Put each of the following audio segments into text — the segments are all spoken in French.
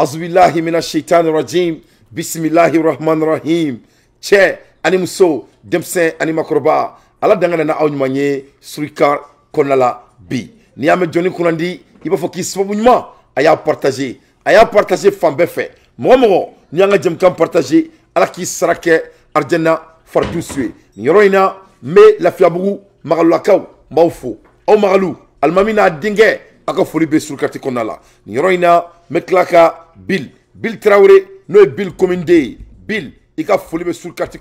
أعوذ بالله من الشيطان الرجيم بسم الله الرحمن الرحيم cɛ ani muso denmisɛn ani makɔrɔba ala danga nana aw ɲuman ye surika kɔnɔna la bi n'i y'a mɛn jɔnni kunnandi i b'a fɔ k'i sababu ɲuman a y'a partage a y'a partage fan bɛɛ fɛ mɔgɔ mɔgɔ n'i y'an ka jɛmukan partage ala k'i sara kɛ arijana fariju su ye nin yɔrɔ in na n bɛ lafiyabugu magalakaw n b'aw fo aw magalu alimami n'a denkɛ a ka foli bɛ surukati kɔnɔna la nin yɔrɔ in na n bɛ tila ka bil bil tarawele n'o ye bil kominde ye bil i ka foli bɛ surukati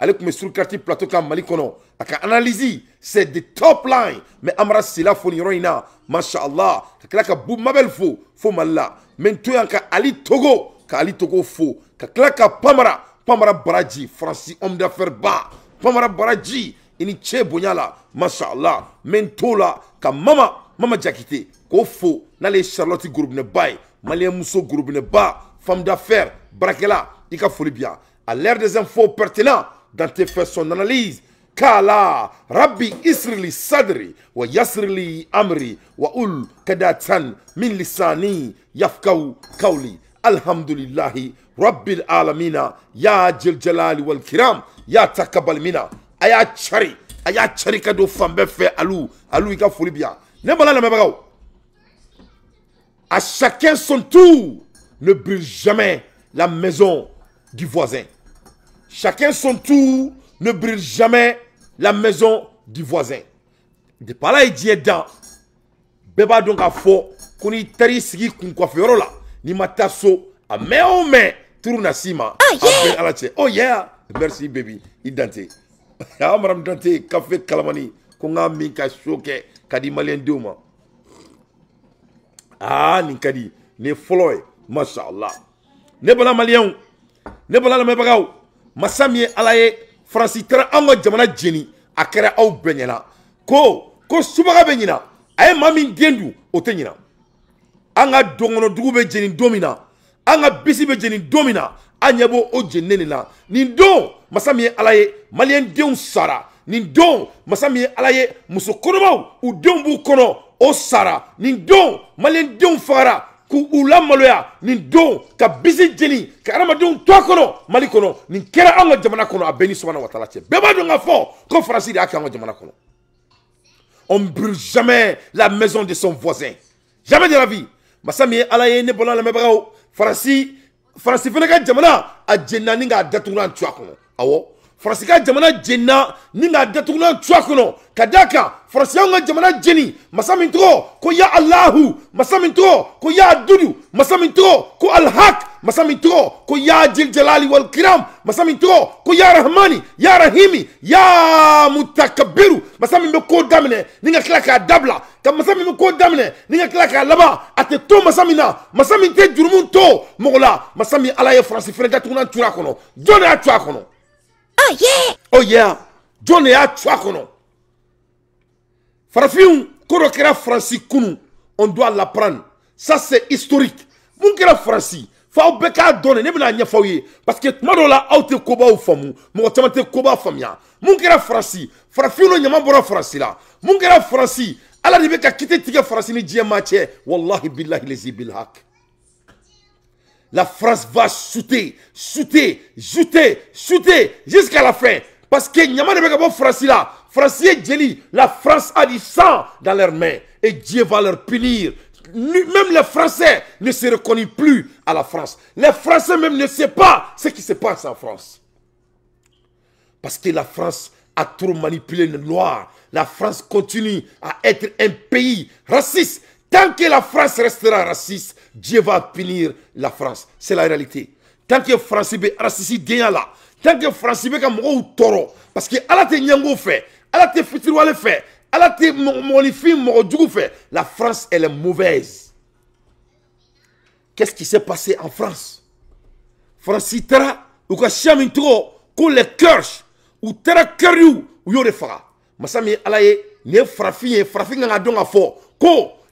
ale plateau kan mali kɔnɔ analyse c'est the top line mais amra sila fo nin yɔrɔ in na masha allah ka tila mabel fo ka ali togo ka ali togo fo ka tila pamara pamara baraji faransi homme d'affaires ba pamara baraji i ni mashallah bonya la ka mama mama Jackite, Kofo, n'ale charlotte gorobinɛba ye moussa muso femme d'affaires brakela Ika ka foli bien. à l'ère des infos pertinents dans tes faits son kala rabbi isrili sadri wa yasrili amri wa ul kadatan min lisani yafkaw kauli alhamdulillahi Rabbi alamina ya Jel wal kiram ya takabal mina Chari, y'a Chari a y'a ka alu alu ne À chacun son tour, ne brûle jamais la maison du voisin. Chacun son tour, ne brûle jamais la maison du voisin. De par là, il dit eh, dans. Beba donc à faux, qu'on y tari sigi kun coiffeur là. Ni matasso, a main en main, tourne à dit oh, oh yeah! Merci baby, il dante. Ah, madame Dante, café calamani, qu'on a mis qu'à choquer. kadi di maliyɛndenw ma aa ah, nin kadi di nin ye fɔlɔ ne bala maliyɛnw ne bala lamɛnbagaw masa min ye ala ye faransi taara ka jamana jeni a kɛra aw bɛɛ ko ko subaga bɛ ɲina a ye maa min den dun o tɛ ɲina an ka donkɔnɔdugu bɛ jeni don min na an ka bisi be jeni don min na an ɲɛ o jeni de la nin don masa min ye ala ye maliyɛndenw sara nin don alaye, min ye ala ye ou u Fara, sara don fara, k'u Ula nin Nindon, ka bisi jeni ka adamadenw to a kɔnɔ nin kera an jamana kono, a Beni ni subahana watala cɛ Beba b'a de jamana on brûle jamais la maison de son voisin jamais de la vie masa alaye, Nebola Farasi ne bɔla la mebrao, jamana a jenina ninga datouran datugura an Awo farasi jamana jenina ni k'a kadaka, Kadaka, kɔnɔ ka da jamana jeni masa min tɔgɔ ko ya ko ya dudu masa min ko al masa min tɔgɔ ko ya wal kiram masa koya ko ya rahmani ya rahimi ya mutakabiru masa min bɛ ko daminɛ ni ka tila k'a dabila ka masa min ko ni ka k'a laban to na ala Oh yeah! Oh yeah! John y'a cu a kɔnɔ? Farafinw ko on doit l'apprendre ça c'est historique Mon kɛra Faransi f'aw bɛɛ k'a dɔn ne parce que tuma dɔw la aw Koba ou faamu mɔgɔ caman tɛ koba famia. Mon kera Francis. farafinw de ɲama bɔra Faransi la mun kɛra Ala ribe ka kiti tigɛ Faransi ni diɲɛ maa Wallahi billahi lezi bilhak la France va shooter, shooter, shooter, shooter jusqu'à la fin. Parce que pas France là, France et Djeli, la France a du sang dans leurs mains. Et Dieu va leur punir. Même les Français ne se reconnaissent plus à la France. Les Français même ne savent pas ce qui se passe en France. Parce que la France a trop manipulé les Noirs. La France continue à être un pays raciste Tant que la France restera raciste, Dieu va punir la France. C'est la réalité. Tant que France est raciste, Tant que France est comme au Parce que Allah te nyango fait. Allah te fait. Allah te La France, elle est mauvaise. Qu'est-ce qui s'est passé en France France, Tara, ou Kachamintro, qu'on les ou tera ou Yorefara. mais Allah est, ne n'a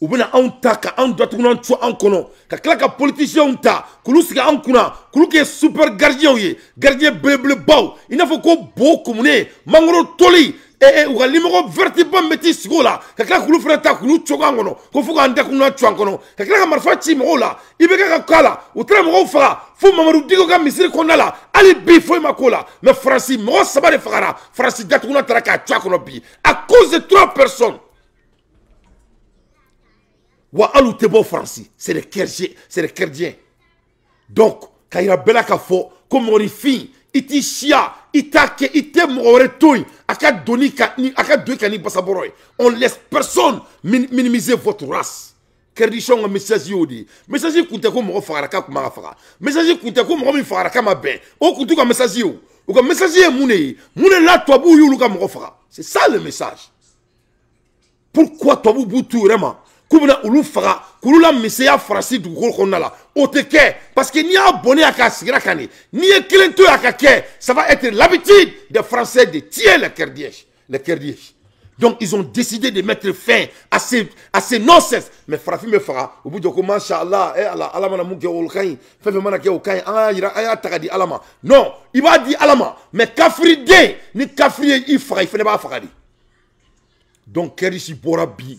ou bɛna anw ta ka anw datugunan cun ka ta k'olu sigi an super gardien, ye Beble belebelebaw il n'a faut ko bo toli ee ou ka limɔgɔ vɛrɛtiba min gola t'i la ka tila k'olu fana ta k'olu cogo ko fo k'an dakunan cun an kɔnɔ ka ka la ka k'a la u taara mɔgɔw faga diko ka misiri kɔnɔna la bi foyi ma a à cause de trois personnes wa hali u c'est les kerdiens c'est les kerdiens donc quand il bɛɛ la k'a fɔ ko mɔgɔninfin i t'i siya i t'a kɛ i doni ka ni a doni ka ni on laisse personne minimiser votre race kɛrɛdisiyɔn ka message yodi. message kun te ko mɔgɔ fagara k'a kun man message kun te ko mɔgɔ min fagara k'a ma bɛn o kun ka message ye Ou ka message yé mun de là toi de la tubabuw y'olu ka mɔgɔ faga c'est ça le message pourquoi toi b'u t'u kubuna bɛna olu faga k'olu la misɛnya farasi dugukolo kɔnɔna la o tɛ kɛ parce que n'i y'a bɔnnen y'a kan a de n'i ye kelen to ça va être l'habitude des français de tirer le cœurs le les donc ils ont décidé de mettre fin à ces à ces nonsense mais farafin me fera. u bout jɔ ko machallah eh ala ala mana mun kɛ o ka ɲi fɛn fɛn mana y'a yira di ma non i b'a di alama. mais ni kafiri ye i faga i fana b'a faga de donc kɛrisi bɔra bi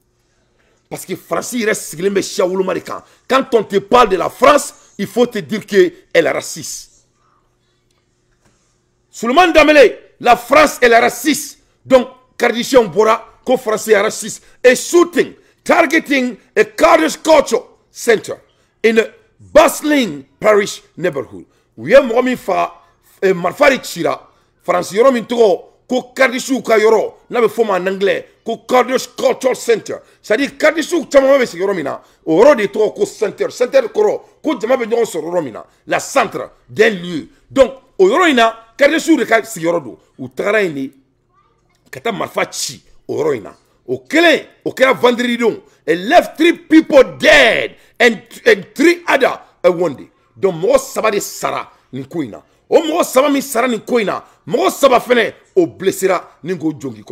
Parce que France il reste mais Marikan. Quand on te parle de la France, il faut te dire qu'elle est raciste. Souleymane Damele, la France est raciste. Donc, Kardishian Bora, qu'au français est raciste. Et shooting, targeting a de culture center in a bustling parish neighborhood. Où est Mohamed Fa, eh, Marfari Chira, France Yoromin Togo, ko kardisiw ka yɔrɔ n'a be en anglais ko cardiac cultural center c'est à dire kardisiw caman bɛ sigi yɔrɔ o de ko center center ko la centre d'un lieu donc o yɔrɔ in de ka sigiyɔrɔ don u kata o o vendredi left three people dead and, and three other a one day donc Sabadi Sarah sara nin ko Sarah o sara mɔgɔ saba fɛnɛ o bilesira ni k'o jonki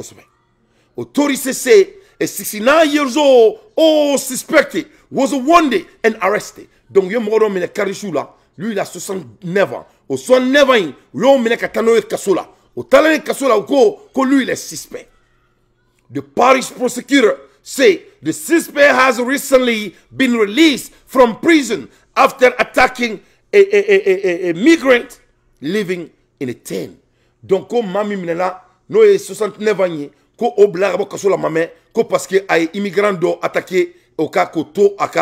69 years old all suspected was wanted and arrested donc u ye mɔgɔ lui il a 69 ans o 69 in y'o ko ko lui il est suspect the parish prosecutor say the suspect has recently been released from prison after attacking a, a, a, a, a migrant living in a tent donc Mami maa min n'o 69 ans ko o bila la mamɛ ko parce que a immigrant dɔ attaqué o ka k'o to eh,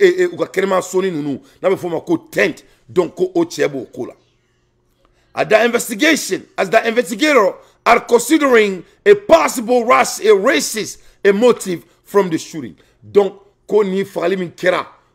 eh, a ka soni nous, nous tent donc ko o cɛ b'o the investigation as the investigator are considering a possible race, a racist a motive from the shooting donc ko ni fagali min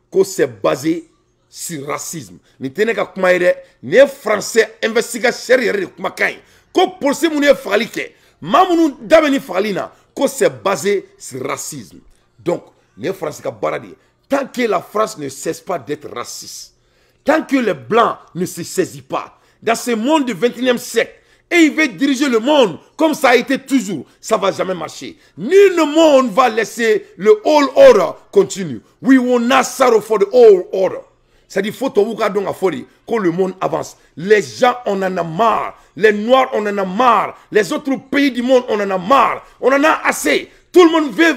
ko c'est basé sur racisme Ni tɛ kumaire, ka français investigateur sérieux de kumakan ko police minnu ye fagali kɛ maa da ko c'est basé sur racisme donc les français ka baradi, tant que la France ne cesse pas d'être raciste tant que les blancs ne se saisissent pas dans ce monde du 21e siècle et ils veulent diriger le monde comme ça a été toujours. Ça va jamais marcher. Ni le monde va laisser le all order continue. We will not settle for the old order. C'est-à-dire, faut que vous à folie, quand le monde avance. Les gens, on en a marre. Les Noirs, on en a marre. Les autres pays du monde, on en a marre. On en a assez. Tout le monde veut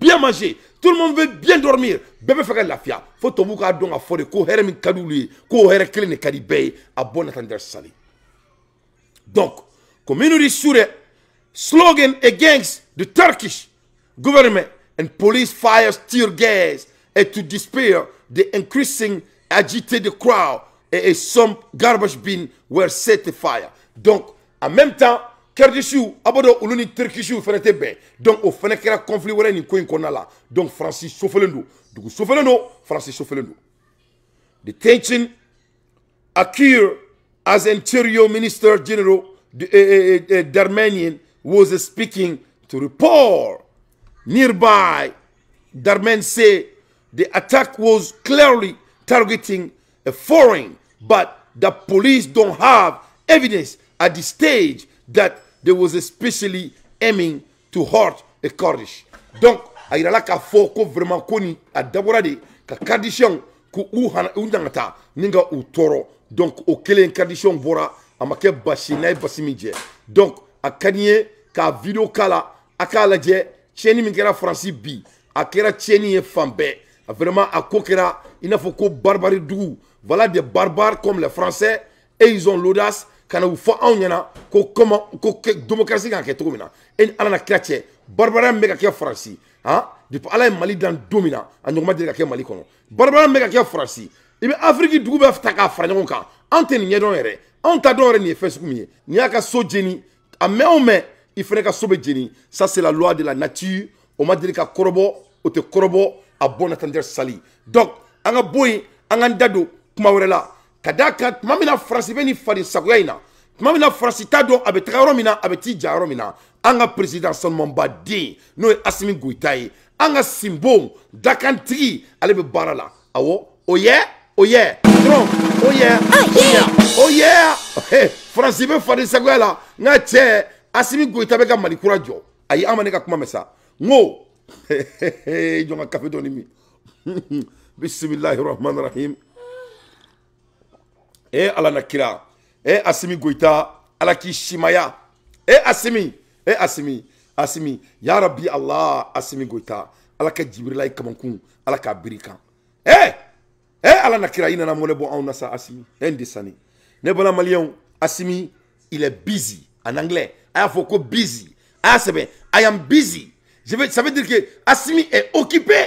bien manger. Tout le monde veut bien dormir. Bébé fait la fia. Faut que vous gardiez folie, ko Herem kadouli, ko here kadi bay, a bon attendre sali. Donc, community sur dit slogan against the Turkish government and police fire tear gas and to despair the increasing agiter the crowd et, et some garbage bin were set fire. Donc, en même temps, kɛrɛdisiw a b'a dɔn olu ni turkisiw fana tɛ bɛn donc o fana conflit in kɔnɔna donc faransi sofelen don dugu sofelen don faransi the tension occurred as interior minister general eh, eh, eh, Darmanian was speaking to report nearby Darman said the attack was clearly targeting a foreign, but the police don't have evidence at this stage that they was especially aiming to hurt a Kurdish. Donc, a yirala k'a ko vraiment ko a dabɔra de ka kardisiyɛnw ko u hana u u donc o kelen kardisiyɛnw Vora, Amake ma Basimije. donc a ka k'a video Kala, la a k'a lajɛ tiɲɛni B, kɛra faransi bi a kɛra tiɲɛni vraiment a Kokera il n'a faut qu'au barbarie doux. Voilà des barbares comme les Français et ils ont l'audace kana u fɔ anw ɲɛna ko comment ko démocratie kan ka kɛ cogo min na e ni ala na kira français hein min bɛ ka kɛ faransi han depuis ala ye mali dan don min na a ɲɔgɔn ma deli ka kɛ mali kɔnɔ barbaria min bɛ ka kɛ faransi i bɛ afiriki dugu bɛɛ ta k'a fara ɲɔgɔn kan anw tɛ nin ɲɛdɔn yɛrɛ ta dɔn yɛrɛ nin ye fɛn sugu min ye nin y'a ka so jeni a mɛn o mɛn i fana ka so bɛ jeni ça c'est la loi de la nature o ma deli ka kɔrɔbɔ o tɛ kɔrɔbɔ à bon entendeur sali donc an ka bɔ yen an k'an da don kuma wɛrɛ la ka d'a kan tuma min na faransi bɛ nin faden sagoya in na tuma min na faransi t'a dɔn a bɛ taga yɔrɔ min na a bɛ t'i ja yɔrɔ min na an ka peresidan sanumanbaden n'o ye asimi goyita ye an ka sinbo dakantigi ale bɛ baara la awɔ o yɛ o yɛ dɔrɔn o yɛ ah, o yɛ faransi bɛ faden sagoya la n ka cɛ asimi goyita bɛ ka mali kura jɔ ayi an ma ne ka kuma mɛn sa n ko jɔn ka kafe dɔɔni min bismillahirrahmanirrahim e eh, ala na kira e eh, asimi Gwita. ala Shimaya. simaya eh, e asimi e asimi asimi ya rabbi allah asimi Gwita. Alaka ka jibirila i kamakun ala k'a biri kan e e ala na kira i nana mɔnɛ bɔ anw na asimi e sani ne bala maliyɛnw asimi il est busy en anglais a y'a busy a y'a i am busy je veux ça veut dire que asimi est occupé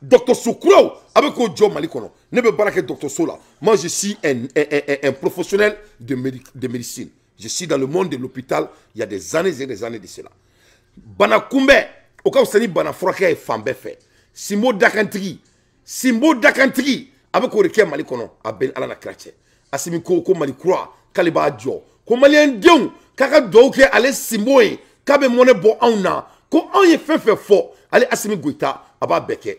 Docteur Soukrou avec le k'o Malikono, mali ne me baara que soula Sola. moi je suis un, un, professionnel de, de médecine je suis dans le monde de l'hôpital il y a des années et des années de cela bana au cas où c'est dit bana et ye fan bɛɛ fɛ Dakantri, avec sinbo requin Malikono, bɛ k'o mali kɔnɔ a bɛ ben ala na kira cɛ asimi ko ko mali kura k'ale b'a ko maliyɛn denw k'a ka duwawu kɛ ko e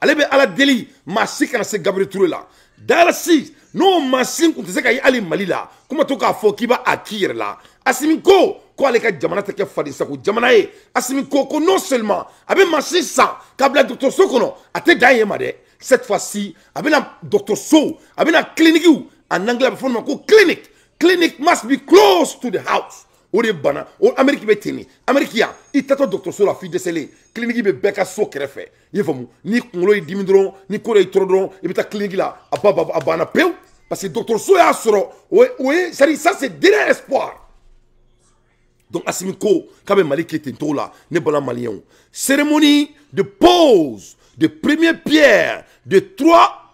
ale bɛ ala deli maa si kana se gabriel ture la dalasi n'o mansin tun tɛ se ka ye hali mali la kuma to k'a fɔ k'i b'a a k'i yɛrɛ la asimi ko ko ale ka jamana tɛ kɛ fadisako jamana ye asimi ko ko non seulement a bɛ mansin san k'a bila dɔgɔtɔrɔso kɔnɔ a tɛ dan ye ma dɛ cette fois ci a bɛna dɔgɔtɔrɔsow a bɛna kilinikiw en anglais a bɛ fɔ olu ma ko clinic clinic must be close to the house o de bana o ameriki bɛ tenir. de ameriki yan i tatɔ dɔgɔtɔrɔso la f'i dɛsɛlen kiliniki bɛ bɛɛ ka so kɛrɛfɛ i ye faamu ni kunkolo y'i dimi dɔrɔn ni ko dɔ y'i tɔɔrɔ dɔrɔn i bɛ taa kiliniki la a ba ba a banna pewu parce que dɔgɔtɔrɔso y'a sɔrɔ o ye o ye ça c'est dernier espoir donc asimi ko k'a bɛ mali kɛ ten là, la ne bala maliyɛnw cérémonie de pose de première pierre de trois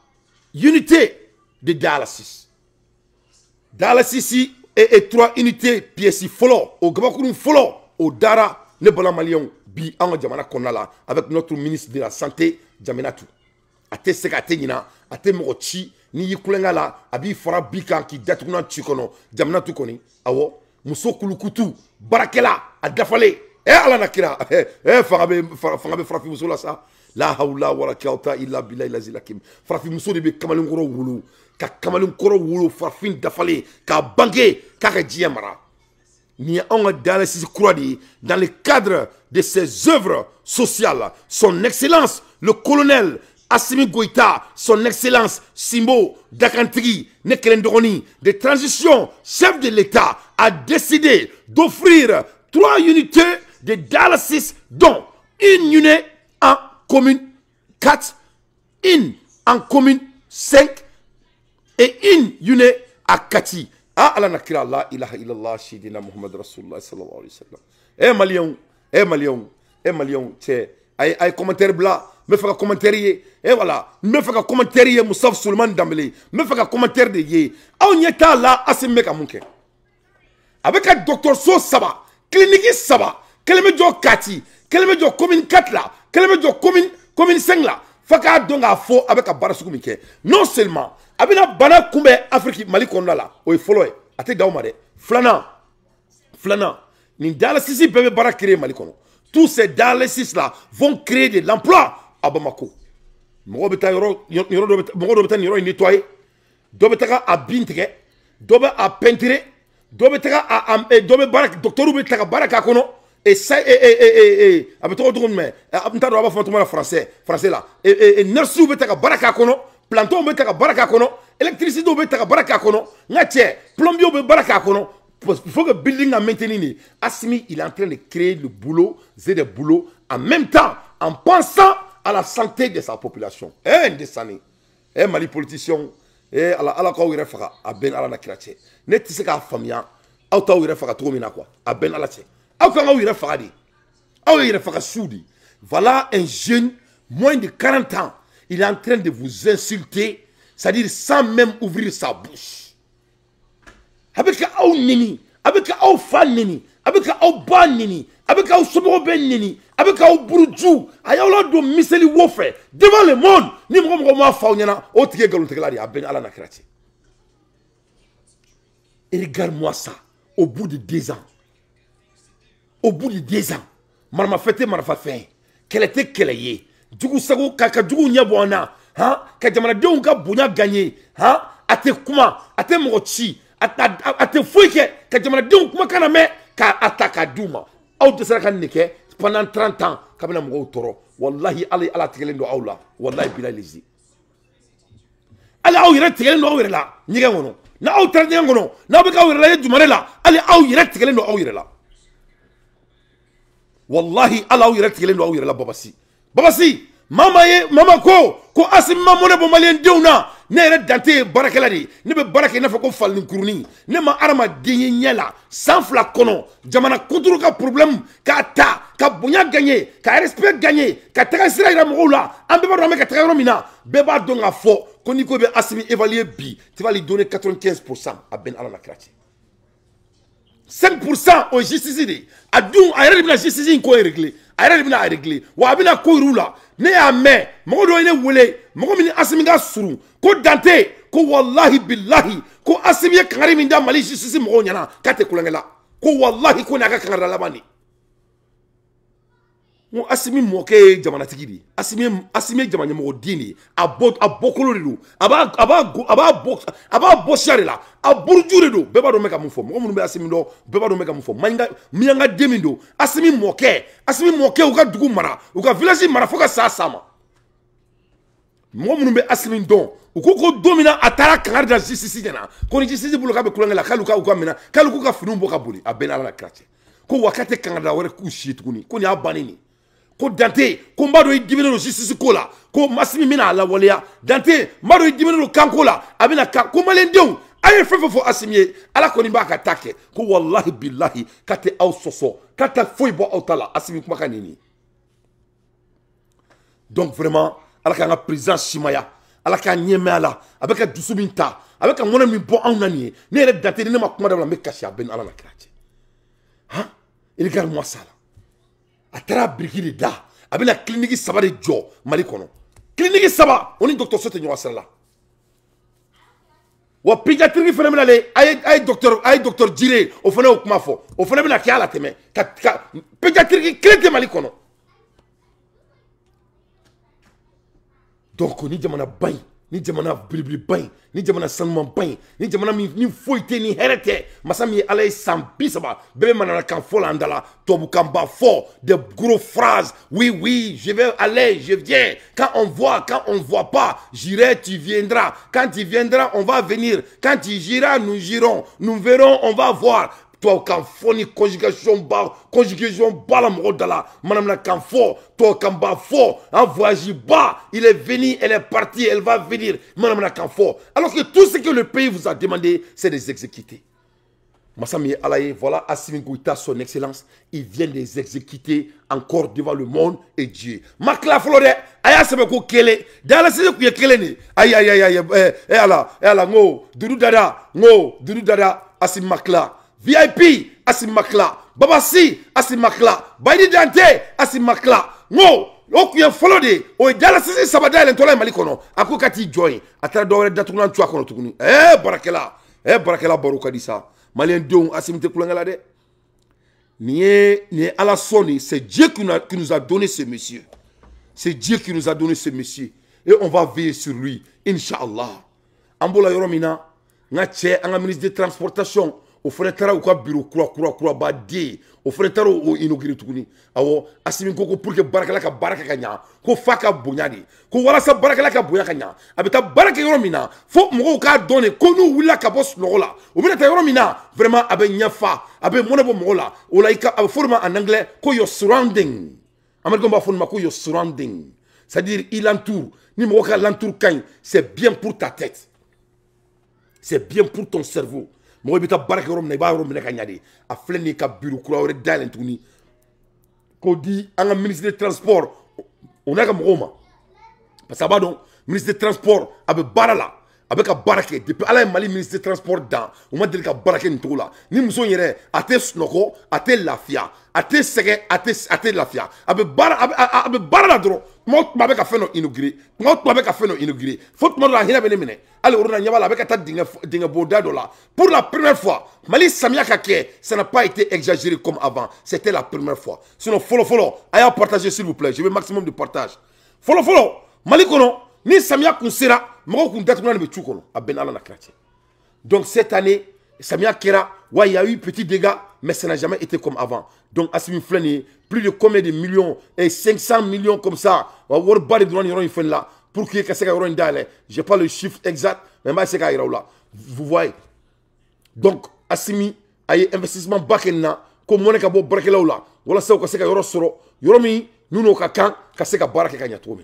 unités de dialysis ici et, trois unités pièces grand au gabakurun follow, au dara ne bala bi en Diamana, jamana konala avec notre ministre de la santé Jaminatu a tɛ a tɛ a n'i yikulenga la bika b'i fara bi kan k'i datugunan koni, kɔnɔ Jaminatu kɔni Barakela, muso kulukutu baarakɛla a eh, ɛ ala na eh ɛ fanga bɛ fanga bɛ la sa la kiaota wala a illa bilahi lazila kim de bɛ kamalenkɔrɔ dans le cadre de ses œuvres sociales son excellence le colonel Assimi Goïta, son excellence Simbo Dakantigi, de transition, chef de l'État, a décidé d'offrir trois unités de dialysis, dont une unité en commune 4, une en commune 5 et une yu akati a ah ala na kira la ilaha illallah sidina muhamad rasulullah sallallahu alaihi sallam. eh malion, eh malion, eh malion c'est. ay ay commentaire bla. me bɛ commentaire ye eh voilà me bɛ commentaire ye musaf suleman danbele n commentaire de ye aw ɲɛ la asim meka ka Avec un docteur so ka Clinique saba kiliniki saba kelen bɛ kati kelme bɛ commune quatre la kelme bɛ commune commune cinq la Faka donga dɔn avec fɔ a non seulement bana mali tous ces dialysis là vont créer de l'emploi à bamako mɔgɔ bɛ nettoyer a et français français Plantons au ta baraka kono, électricité au électricitéw bɛ ta ka plombier au kɔnɔ n ka cɛ il faut que building a maintenir de Asmi il est en train de créer le boulot c'est des boulots en même temps en pensant à la santé de sa population eh années, eh mali politicien eh la ala quoi il refera, à Ben ala na kira cɛ ne tɛ se k'a faamuya aw t'aw il faga cogo min na quoi à Ben ala cɛ aw kan k'aw yɛrɛ faga de aw ye voilà un jeune moins de 40 ans il est en train de vous insulter, c'est-à-dire sans même ouvrir sa bouche. Avec au nini, avec au fan nini, avec ban nini, avec nini, avec devant le monde, ni lari, Et regarde-moi ça, au bout de 10 ans, au bout de 10 ans, marma fete qu'elle était qu'elle est, jugu sago ka ka jugu ɲɛ ha an na han ka jamanadenw ka bonya ganye han a tɛ kuma a tɛ mɔgɔ ka jamana kumakan na kana me k'a ataka duma au de dɛsɛra ka pendant 30 ans kabini mo toro wallahi ala ala tigɛlen don aw la wallahi bilalizi ala hali aw yɛrɛ tigɛlen aw yɛrɛ la na aw taara ɲɛgɛn kɔnɔ n'aw bɛ k'aw yɛrɛ la ye aw aw la wallahi ala aw yɛrɛ tigɛlen aw yɛrɛ la babasi babasi mama ye mama ko ko asima mɔnɛ bɔ maliyɛndenw na ne re dante ye baarakɛla ne be baara kɛ i n'a fɔ ko falenikurunin ne ma arama ye ɲɛ la san fila kɔnɔ jamana kunturu ka porobilɛmu k'a ta ka bonya gagner ka respect gagner ka taga sira yira mɔgɔw la an bɛɛ ka taga yɔrɔ be b'a do nga fo ko n'i ko be bɛ asimi évaluer bi tu lui donner 95 a ben ala la kira cɛ 5 o justice de ye a dun a yɛrɛ de bɛna justice in ko régler a yɛrɛ de bɛna a régler wa a bɛna ko yir'u la ne y'a mɛn mɔgɔ dɔ ko dante ko bilahi ko asimi ye kangari min da mali sisi mɔgɔw la ko walahi ko n'a ka n ko asimi mɔkɛ ye jamanatigi de ye asimi asimi ye jamana aba, de ye a bɔ a bɔkolo de don a b'a a b'a a b'a bɔ a b'a bɔ la a buruju de don bɛɛ b'a dɔn n bɛ ka mun asimi dɔn bɛɛ b'a dɔn n bɛ ka mun fɔ don asimi mɔkɛ asimi mɔkɛ u ka dugu mara u s'a sama. ma mɔgɔ minnu bɛ asimi dɔn u ko ko don min na a taara kangari da justice ɲɛna ko ni la k'u ka minɛ ka finiw boli a bɛɛ n'ala kira ko wa k'a tɛ y'a ko dante ko n b'a dɔn i diminen don justice ko la ko masini bɛna a lawaleya dante n b'a dɔn i diminen don kanko la a bɛna kan ko maliyɛndenw a ye fɛn fɛn fɔ asimi ye ala kɔni b'a ka ta kɛ ko walahi bilahi k'a tɛ aw sɔsɔ k'a tɛ foyi bɔ aw ta la asimi kumakan nin donc vraiment ala k'an ka président simaya ala k'a ɲɛmɛ a la a bɛ ka dusu min ta a bɛ ka ŋɔnɔ min bɔ anw na nin ye ne yɛrɛ dante ni ne ma kuma dabila n bɛ kasi a bɛ ni ala n'a kira cɛ han hein? moi a taara biriki de da a bɛna kiliniki saba de jɔ mali kɔnɔ kiliniki saba o ni dɔgɔtɔrɔso tɛ ɲɔgɔn sirala wa pijatiri fana bɛna le a ye a ye dɔgɔtɔrɔ a ye dɔgɔtɔrɔ jire o fana y'o kuma fɔ o fana bɛna kɛ a la tɛmɛ ka ka pijatiri kelen tɛ mali kɔnɔ donc ni jamanaba in ni jamana belebeleba in ni jamana sanumanba in ni jamana min ni foyi ni hɛrɛ tɛ masa min ye ala ye san bi saba bɛɛ bɛ mananakan fɔ la an da gros phrase oui oui je vais aller je viens quand on voit quand on voit pas j'irai tu viendras quand tu viendras on va venir quand tu iras nous irons nous verrons on va voir quand kan faut ni conjugation bas conjugation ba la mɔgɔ la manamina kan toi tubabu kan ba fɔ en voyage ba il est venu elle est partie elle va venir la kan fɔ alors que tout ce que le pays vous a demandé c'est de les exécuter Massami Alaye, voilà asimi Gouita, son excellence il vient de les exécuter encore devant le monde et dieu Makla Flore. aya c'est ma y'a sɛbɛ ko kelen dalasese kun ye aya de aya aya aya eh ɛ ala ɛ ala dudu dada n dudu dada asimi Makla vip Makla. babasi Makla... Baydi dante Asim Makla. Mo, oku ye fɔlɔ de o ye sisi saba dayɛlɛntɔla mali kɔnɔ a ko ka t'i join. yen a se dɔwɛrɛ datugulan cu Eh kɔnɔ di sa Malien de. ala c'est dieu qui nous a donné ce monsieur c'est dieu qui nous a donné ce monsieur et on va veiller sur lui inch'Allah an b'o la ministre de transportation o fana u badi biro kura kura kurabaden o fana asimi koko pour que baraka ka baara ko f'a ka bonya ko wala sa baraka bonya ka ɲa a bɛ taa baara k'a ko n'u la vraiment en anglais ko yo surrounding amadu b'a fɔ ko surrounding c'est à dire il entoure ni mɔgɔ ka c'est bien pour ta tête c'est bien pour ton cerveau mɔgɔ bɛ taa baara kɛ yɔrɔ min na i b'a yɔrɔ minɛ ka ɲa de a filɛ nin ye ka bureau kura wɛrɛ dayɛlɛ tuguni k'o di an ka ministre de transport o n'a ka mɔgɔw ma parce que a b'a dɔn ministre de transport a bɛ baara la a un ka depuis ala mali ministre transport dans on ma dit ka baara kɛ nin ni muso in yɛrɛ a tɛ sunɔgɔ a tɛ lafia a lafia sɛgɛ a tɛ bar a bɛ baara a la dro mot o a bɛ ka fɛn dɔ inauguré tuma a bɛ ka fɛn dɔ la a hinɛ bɛ ne minɛ la ɲɛ tadinga dinga a dola pour la première fois mali Samia Kaké ça n'a pas été exagéré comme avant c'était la première fois sinon follow follow a partagez s'il vous plaît je veux maximum de partage Follow follow mali Kono ni Samia kun mɔgɔw kun datugulan de bɛ tu kɔnɔ a bɛn ala na kira cɛ donc cette année samiya kɛra ouais il y a eu petit dégât mais ça n'a jamais été comme avant donc asimi filɛ plus de combien de millions et 500 millions comme ça wa wariba de donna nin yɔrɔ in fɛnɛ la pour que ka se ka yɔrɔ in j'ai pas le chiffre exact mais n b'a se k'a yira aw la vous voyez donc asimi a ye investissement ba kɛ nin na ko mɔnɛ ka bɔ baarakɛlaw la walasa u ka se ka yɔrɔ sɔrɔ yɔrɔ min n'u n'o ka kan ka se ka baara ka ɲɛ cogo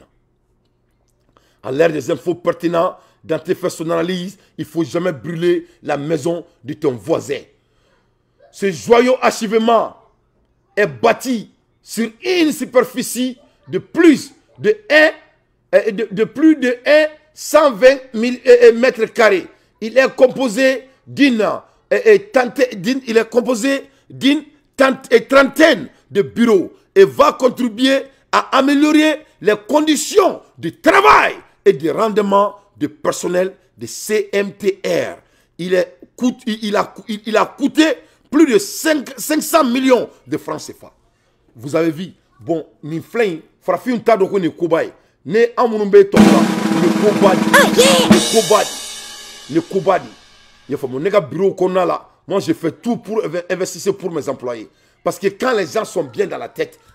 à l'ère des infos pertinentes, dans tes faits son il ne faut jamais brûler la maison de ton voisin. Ce joyau achèvement est bâti sur une superficie de plus de euh, de, plus de 1, 120 euh, euh, mètres carrés. Il est composé d'une il est composé d'une trentaine de bureaux et va contribuer à améliorer les conditions de travail et des rendements de personnel de CMTR. Il, est, il, a, il a coûté plus de 5, 500 millions de francs CFA. Vous avez vu, bon, ni flingue, frafi un tado ne koubaï, Ne amunumbe tonga, ni kobadi. le kobadi. Ah, ni kobadi. Il faut mon nega bureau qu'on a là. Moi, je fais tout pour investir pour mes employés. Parce que quand les gens sont bien dans la tête,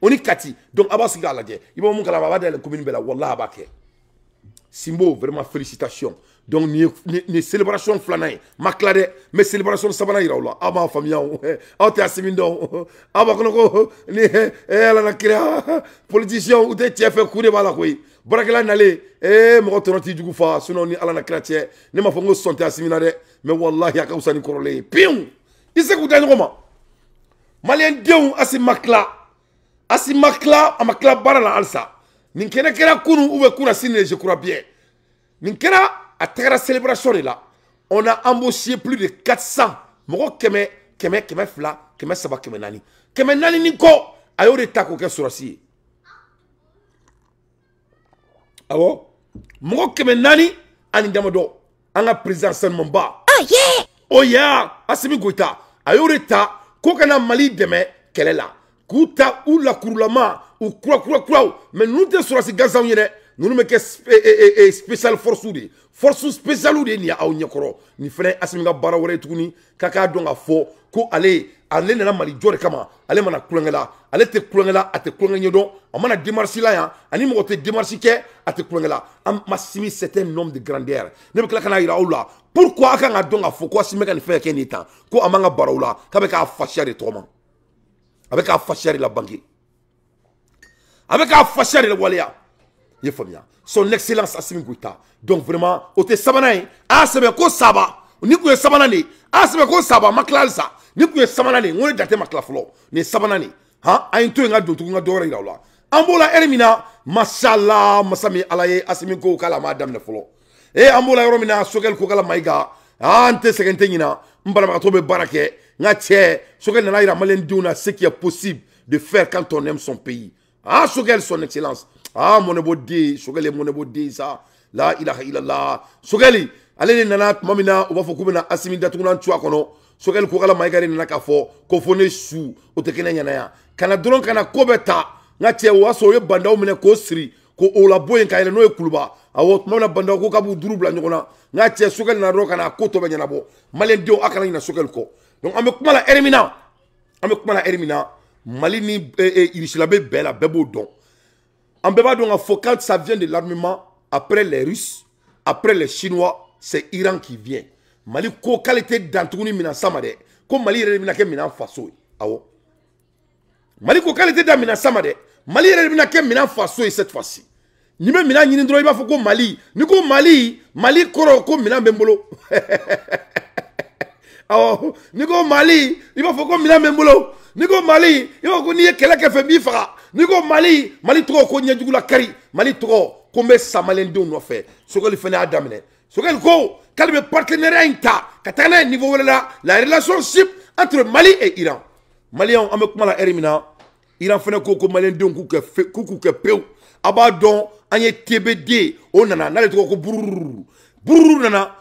o ni kati donc a b'a sigi k'a lajɛ i b'a mun kalama la commune bela. simbo vraiment félicitations. donc ni ni célébration flanay, ye Mais célébration sabanan yira aw la m'a o aw tɛ ni eh, na kira politicien ou des chefs fɛ bala de braque la koyi eh nalen ee t'i fa sinon ni ala na kira ni m'a fongo n mais wallahi a ka fisa ni kɔrɔlen ye pewu i se k'u da ma asi ma kila a la halisa nin kɛnɛ kera kunu ubɛ kuna sini je crois bien nin kɛra a tagara célébration là, on a embauché plus de 400 mɔgɔ kɛmɛ keme, kɛmɛ fila kɛmɛ saba kɛmɛ nani kɛmɛ naani ni kɔ a de ta k'o kɛ sɔrɔsi ye awɔ ani damadɔ an ka président ah, yeah! oh, yeah. o ya asimi goyita a de ta k'o kana mali quelle kelela. là. Kuta ula u lakurulama u kwa kwa kwa tɛ sɔrɔsi gansanw ye dɛ ninnu special eh, eh, eh, forces de ye force speciales de ye nin ye aw ɲɛkɔrɔ nin fana ye asimi ka baara wɛrɛ ko ale ale nana mali jɔ kama ale mana la ale a te kulonkɛ don. a mana démarche la yan hein. ani mɔgɔ te démarche a te la masimi c'est un homme de grandeur ne bɛ tila ka na la pourquoi a kan ka dɔn si fɔ ko asimi ka ko la k'a bɛ de avec la k'a et la banque, avec la k'a et la waleya Il hein. faut bien. son excellence asimi donc vraiment ote te sabanan ko saba ni tun samanani. Ah, sabanan saba sa. ni tun samanani. on est ye n ko samanani. jate ma tila fɔlɔ nin ye sabanan de han an ye to la k'ala m'a daminɛ fɔlɔ Eh Ambola Ermina, la yɔrɔ Maiga, ko k'ala Nga Sogel Sokel na ce qui est possible de faire quand on aime son pays. Ah, Sogel son excellence. Ah, mon de, Sokel est mon ebodi, ça. La ilaha illallah. Sokel, allez nanat, mamina, on va faire comme na assimidatouna kono. Sogel koukala maïgari nana kafo, kofone sou, otekene nyanaya. Kana doron kana kobeta. Nga tchè, ou yebanda ye banda ou mene kosri. ko o la boye ka yɛlɛ n'o ye kuluba awɔ tuma min na bandaw ko k'a b'u na ben, na donc an bɛ kuma la ɛri min na an la ɛri min na hein. mali ni eh, eh, irisilabe bɛɛ la bɛɛ b'o dɔn quand ça vient de l'armement après les russes après les chinois c'est iran qui vient mali ko k'ale tɛ dan tuguni minan mali yɛrɛ de bɛna kɛ minan faso mali ko k'ale tɛ dan mali yɛrɛ de bɛna kɛ faso cette fois ci n'i même minan ɲini dɔrɔn i b'a mali n'i ko mali mali koro ko minan bɛ Oh, Mali il va faire ko minɛn Mali il va ko n'i Mali, Mali Mali ko kari Mali tɔgɔ ko ce que fait maliyɛndenw nɔfɛ Sogɛli fana y'a daminɛ go ta niveau la la relationship entre Mali et Iran Malian on mala la érimina Iran fait ko ko maliyɛndenw k'u que k'u que peu. Abadon, oh, a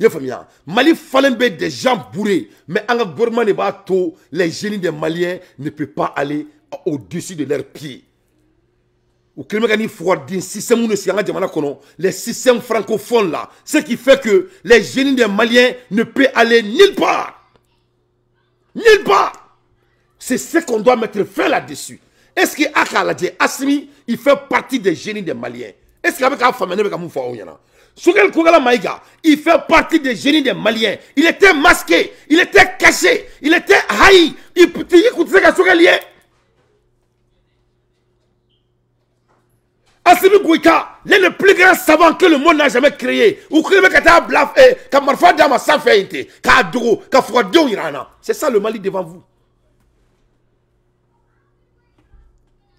ye mali des gens bourrés mais les génies des maliens ne peuvent pas aller au dessus de leurs pieds les systèmes francophones là ce qui fait que les génies des maliens ne peuvent aller nulle part nulle part c'est ce qu'on doit mettre fin là-dessus est-ce que a asimi il fait partie des génies des maliens est-ce qu'avec a des avec qui font partie des génies Soukel Kougala Maïga, il fait partie des génies des Maliens. Il était masqué, il était caché, il était haï. Il était Asimi Gouika, l'un des plus grands savants que le monde n'a jamais créé. Ou créé que t'as blaffé, eh, que Marfa Dama sa faire été, qu'à Dogo, qu'à Irana. C'est ça le Mali devant vous.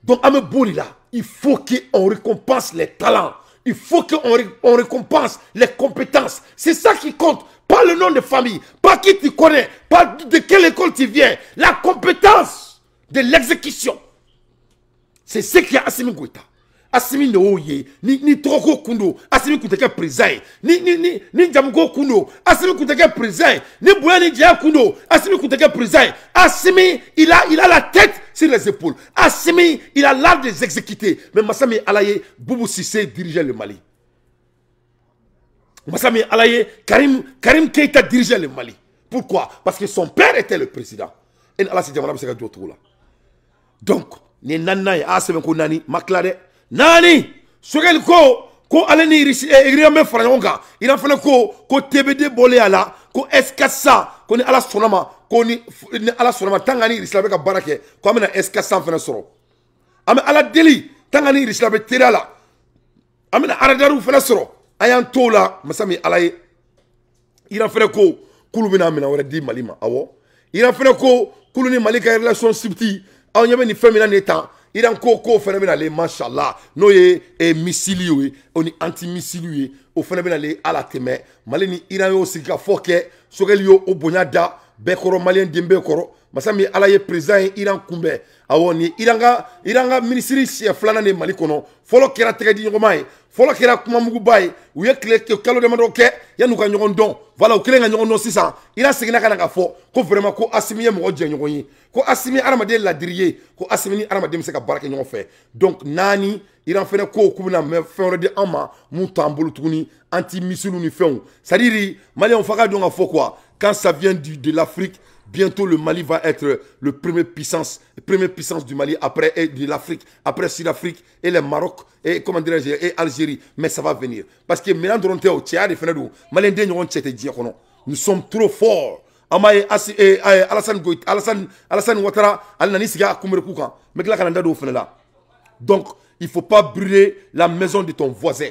Donc, à me là, il faut qu'on récompense les talents. Il faut qu'on on récompense les compétences. C'est ça qui compte. Pas le nom de famille, pas qui tu connais, pas de quelle école tu viens. La compétence de l'exécution. C'est ce qu'il y a à Goïta asimi ne oye, ni ni troko kundo, asimi tun tɛ président ni ni ni ni jamgo kundo, asimi tun président ni bonya ni jɛya kundo, asimi asimi il a il a la tête sur les épaules asimi il a l'art de les exécuter mais masami Alaye, Boubou dirigeait le Mali masa Alaye, Karim Karim Keita dirigeait le Mali pourquoi parce que son père était le président et si jamana se donc ni ye asimi kounani, Nani, sokɛli ko ko ale ni iriyan eh, bɛ fara ɲɔgɔn kan iran fana ko ko tbd bɔlen a la ko ɛskasa ko ni ala sɔnna ma ko ni ni ala sɔnna ma tan ka ni irisila bɛ ka baara kɛ ko an bɛna ɛskasa fana sɔrɔ an bɛ ala deli tan ka ni terala, bɛ teriya la an bɛna aradariw fana sɔrɔ an y'an t'o ko k'olu bɛna minɛn di mali ma awɔ iran fana ko ni mali ka relation subti, aw ɲɛ bɛ nin na nin Iran fenomenale ko fana bɛ nalen n'o ye e, misiliw ye anti misiliw ye o fana bɛ nalen ala tɛmɛ Mali ni Iran y'o kɛ y'o bonya da bekoro malien dimbe koro bɛɛ kɔrɔ masa min ala ye perezan ye iran kunbɛn awo ni iranga iranga iran ka minisiri siɲɛ filanan de ye mali kɔnɔ fɔlɔ kɛra tɛgɛdiɲɔgɔnma ye fɔlɔ kɛra kumamuguba ye u ye tile kalo damadɔ kɛ yanni u ka voilà u kɛlen ka ɲɔgɔn dɔn sisan iran ka na ko vraiment ko asimiye mo mɔgɔ jɛɲɔgɔn ye ko asimi ye de la dirier ko asimi ni adamaden bɛ se ka baraka kɛ fe donc nani iran fɛnɛ ko kubna bɛna mɛn de wɛrɛ di tuni anti misilu ni fɛnw c'est à dire faka donga fo quoi quand ça vient du, de l'Afrique, bientôt le Mali va être le premier puissance, première puissance du Mali après et de l'Afrique, après Sud-Afrique et le Maroc et comment dirais-je et Algérie, mais ça va venir parce que maintenant on est au des fenêtres, Malendé nous nous sommes trop forts. Amaye Asi et eh, eh, Alassane Goït, Alassane Alassane Ouattara, Alnani Siga Kumerkuka, mais là Canada au là. Donc il faut pas brûler la maison de ton voisin.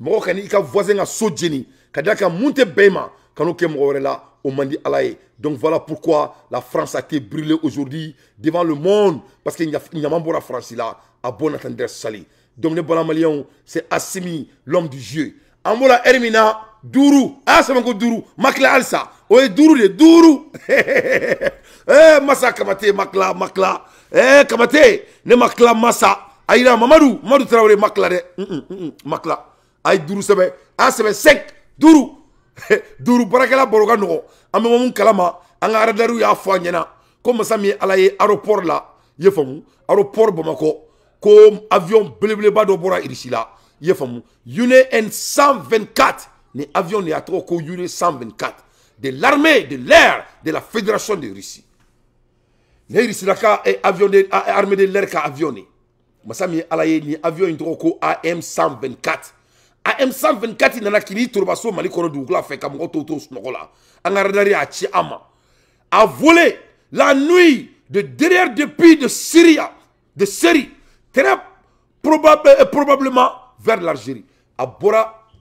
Moko kani ka voisin a sojeni, kadaka monte bema. Quand Kano ke là au Mandi Alaye. Donc voilà pourquoi la France a été brûlée aujourd'hui devant le monde. Parce qu'il n'y a un pas de France là, à bon Sali. Donc le Balamalion, c'est Assimi, l'homme du jeu. Ambola Ermina, Dourou. Ah, c'est mon Dourou. Makla Alsa. Oui, oh, Dourou, les Dourou. Eh, Massa Kamate, Makla, Makla. Eh, Kamate, ne Makla Massa. Aïla, Mamadou, Mamadou Traoré, Makla, mm, mm, mm, Makla. Aïe, Dourou, c'est bien. Ah, c'est bien, 5, Dourou. duuru baarakɛla baro ka kalama y'a aéroport la i avion belebeleba dɔ bɔra 124 ni avion de y'a 124 de l'armée de l'air de la fédération de russie ne irisilaka est avion de armée de l'air ka avion ne ni avion in am 124 am 124 nana k'i toroba so mali kɔnɔ dugukolo fɛ ka mɔgɔw to to sunɔgɔ radari a volé la nuit de derrière depuis de Syrie de Syrie très probable, euh, probablement vers l'Algérie a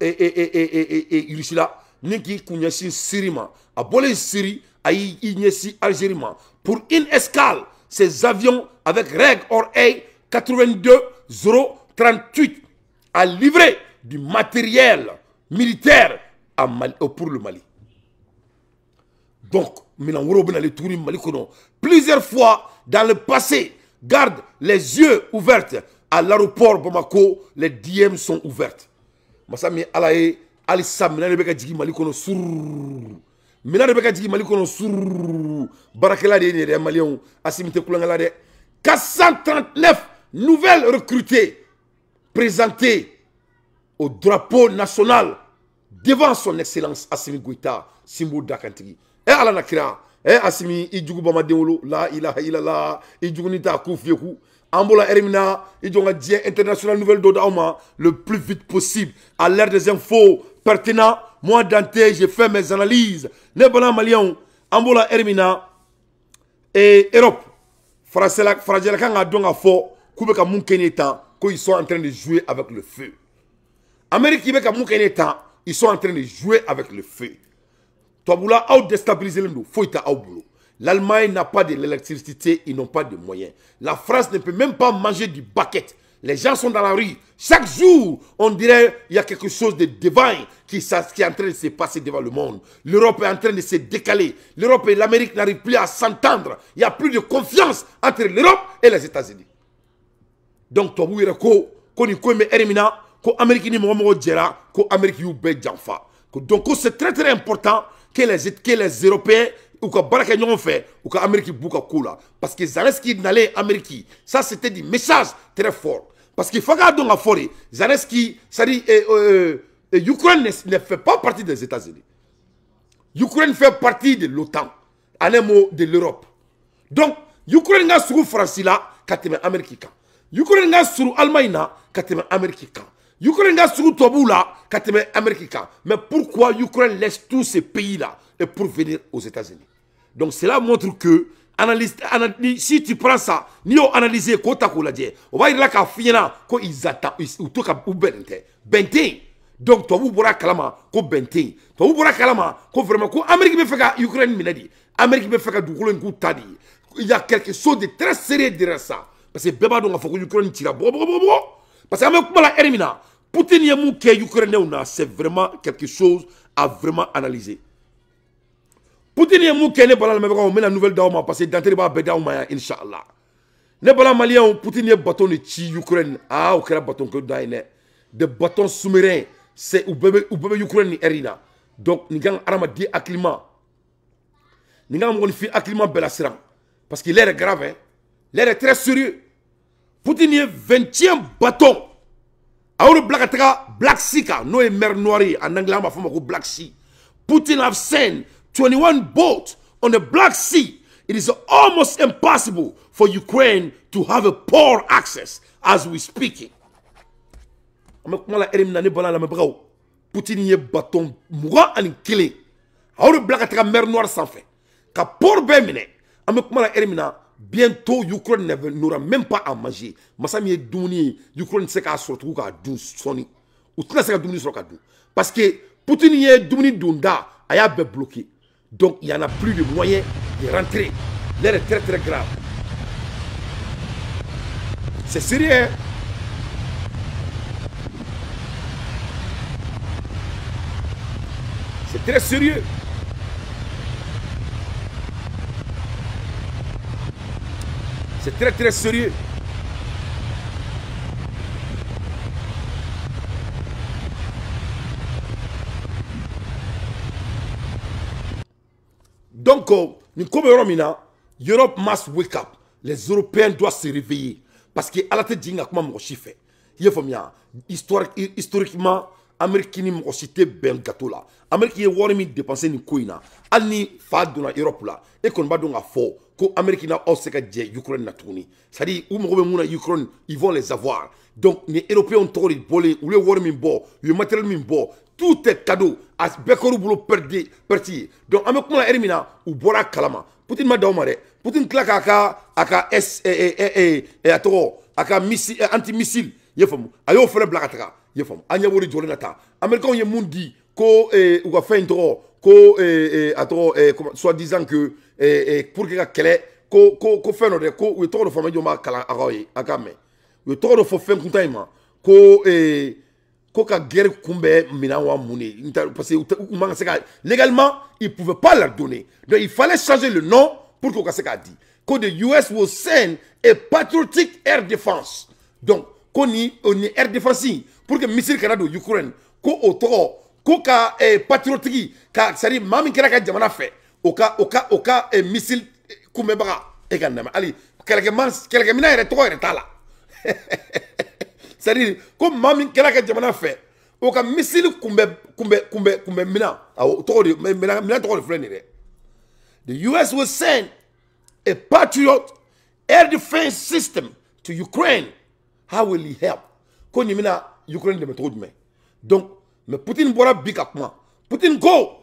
et et et et k'i kun ɲɛsin Syrie ma a bɔlen Syrie a y'i Algérie ma pour une escale ces avions avec Reg or 82 038 a livré du matériel militaire à Mali, pour le Mali. Donc, plusieurs fois dans le passé, garde les yeux ouverts. À l'aéroport Bamako, les DM sont ouvertes. Masami Alaye, Alissa, Mina Rebeka Djigi Malikono sur. Mina Rebeka Djigi Malikono Sourou. Barakela de Nere Malion, Assimite Koulangala de. 439 nouvelles recrutées, présentées au drapeau national devant son excellence Assimi Goïta Simbo Dakantigi. Et eh, ala nakira, eh Assimi i jugu pas la ilaha illallah i juguni t'a ku là Il international nouvelle Dodaoma, le plus vite possible à l'ère des infos pertinentes moi Dante j'ai fait mes analyses Nebola Malion, Ambola Ermina Et Europe farajɛla kan k'a dɔn sont en train de jouer avec le feu. Amérique ils sont en train de jouer avec le feu déstabilisé, le monde, le faut être au boulot. l'Allemagne n'a pas de l'électricité ils n'ont pas de moyens la France ne peut même pas manger du baquet. les gens sont dans la rue chaque jour on dirait il y a quelque chose de divin qui est en train de se passer devant le monde l'Europe est en train de se décaler l'Europe et l'Amérique n'arrivent plus à s'entendre il y a plus de confiance entre l'Europe et les États-Unis donc toi, vous ko amérique ni mo mɔgɔ ko amérique y'u donc c'est très très important que les que les européens ou que les kɛ fait ou que que amérique b'u pas parce que zaleski n'allait amérique ça c'était du message très fort parce qu'il faut garder la la forêt, zaleski c'est à ne fait pas partie des états unis L'Ukraine fait partie de l'otan en un de l'europe donc l'Ukraine nga sur France là ka Américain. amérique ukraine nga surun allemagne na Ukraine ka sugu tubabuw là, ka américain. mais pourquoi Ukraine laisse tous ces pays là et pour venir aux États-Unis donc cela montre que analyse, si tu prends ça n'i au analyser k'o ta k'o lajɛ on va yirala là qu'à finir ko ils attendent ou tout cas ou bɛnnen tɛ donc tubabu bɔra pourra kalama ko bɛn tɛ yen pourra bɔra a ko vraiment ko Amérique me fait ka Ukraine l'a dit. Amérique me fait ka Du coup k'u ta il y a quelque chose de très sérieux derrière ça parce que Bébé donc dɔn k'a Ukraine cira Bro, bro, bro, bro. parce que an la heure Poutine ye mun Ukraine na c'est vraiment quelque chose à vraiment analyser Poutine ye mun ne bala lamɛnbagaw n bɛna nouvelle d'aw parce que Dantere b'a bɛɛ ou ma yan inshallah ne bala maliyɛnw Poutine ye baton de chi Ukraine ah o kɛra bâton ko da des bâtons sous-marins c'est u bɛɛ bɛ u ni donc nous kan ka hadamaden Nous nin kan ka mɔgɔninfin hakilima parce que l'air est grave hein L'air est très sérieux Poutine 20e bâtons a y'olu black sea n'o ye mer noire en anglais ma ko black sea putin have sent 21 boats on the black sea it is almost impossible for ukraine to have a poor access as we speaking an bɛ kuma la ɛri min na ne bɔra putin ye baton mugan ani kelen a y'olu bila ka mer noire fait. ka port bɛɛ minɛ an la ɛri bientôt Ukraine n'aura même pas à manger masa min ye dumuni ye Ukraine tɛ se k'a sɔrɔ tugun k'a dun se parce que Poutine est dumuni donda aya y'a bloqué donc il y en a plus de moyens de rentrer L'air est très très grave c'est sérieux hein? c'est très sérieux C'est très très sérieux. Donc, euh, nous comme Europe must wake up. Les Européens doivent se réveiller. Parce que à la tête d'inga comment mon chiffre. Il faut bien historiquement Amérique ben ni mɔgɔ cité Ben bɛn gato la ont ye wari min dépenser nin na hali dans fa Europe la e Et b'a ko amérique na pas ukraine na tourné. c'est à dire où ukraine ils vont les avoir donc les européens ont de les olu ye les matériel tout est cadeau donc Amérique na Bora kalama Poutine, ma e k'a missile anti missile a ko e A fait un ko disant que pour que ka kɛlɛ ko ko ko fɛn dɔ dɛ ko u ye tɔgɔ dɔ fɔ n bɛ jɔn b'a kalan ko ko ka guerre kunbɛn mina wa muni parce que u légalement il pouvait pas la donner donc il fallait changer le nom pour que u ka se k'a dit ko the US will send a patriotic air defense donc ko ni on ni air defense pour que missile kana Ukraine ko o ko ka ɛɛ ka c'est à dire que la ka jamana oka oka oka e missile kunbɛbaga e ka nɛma hali quelqu'un kɛlɛkɛminɛn yɛrɛ tɔgɔ yɛrɛ t'a la c'est à dire ko maa min kɛra jamana fɛ o missile kunbɛ kunbɛ kunbɛ kunbɛ mina awɔ tɔgɔ de minɛn mina tɔgɔ de filɛ nin ye the U.S. will send a patriot air defense system to Ukraine how will he help ko nin bɛna Ukraine dɛmɛ cogo jumɛn donc mais Putin bɔra bi ka kuma Putin go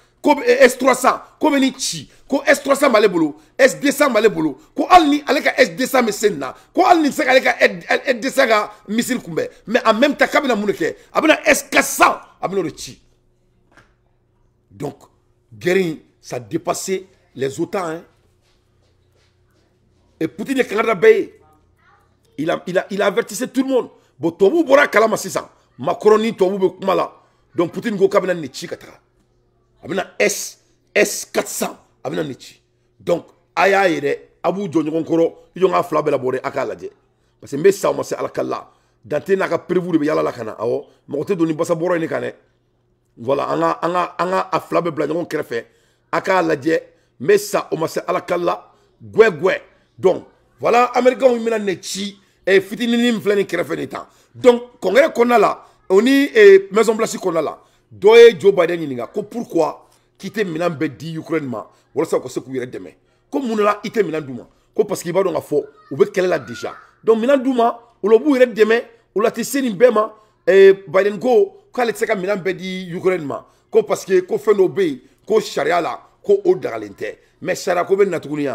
S300 comme bɛ eh, S300 Malebolo, S200 Malebolo, ko S200 mesena, ko alni S200 missile mais en même temps S400 donc guerre ça dépassait les OTAN hein et Poutine est il a il a il a avertissé tout le monde bon Macron donc Poutine go ni a s s 400 a bɛna donc aya ire abu dɛ Konkoro b'u jɔ ɲɔgɔn bore akalaje parce que ma se alakala dante n'a ka perewu de biala yala la kana oh awɔ mɔgɔ tɛ ni basa voilà on a on a on a fila bɛɛ bila ɲɔgɔn kɛrɛfɛ a o ma se alakala gwe la donc voilà Américain on nin ci eh, fitinin min donc congrès konala on ni maison blanche konala dɔ Joe Biden ko pourquoi quitter tɛ minɛn di ukraine ma walasa u ka se k'u yɛrɛ dɛmɛ ko mun de la i Douma? ko parce qu'il va dans la ou fɔ qu'elle déjà donc minɛn Douma, ou o demain, u b'u la ti se nin ma biden go, k'ale tɛ se ka minɛn ukraine ma ko parce que ko fe dɔ bɛ ko sariya la ko o dagalen mais sariya ko ben na tuguni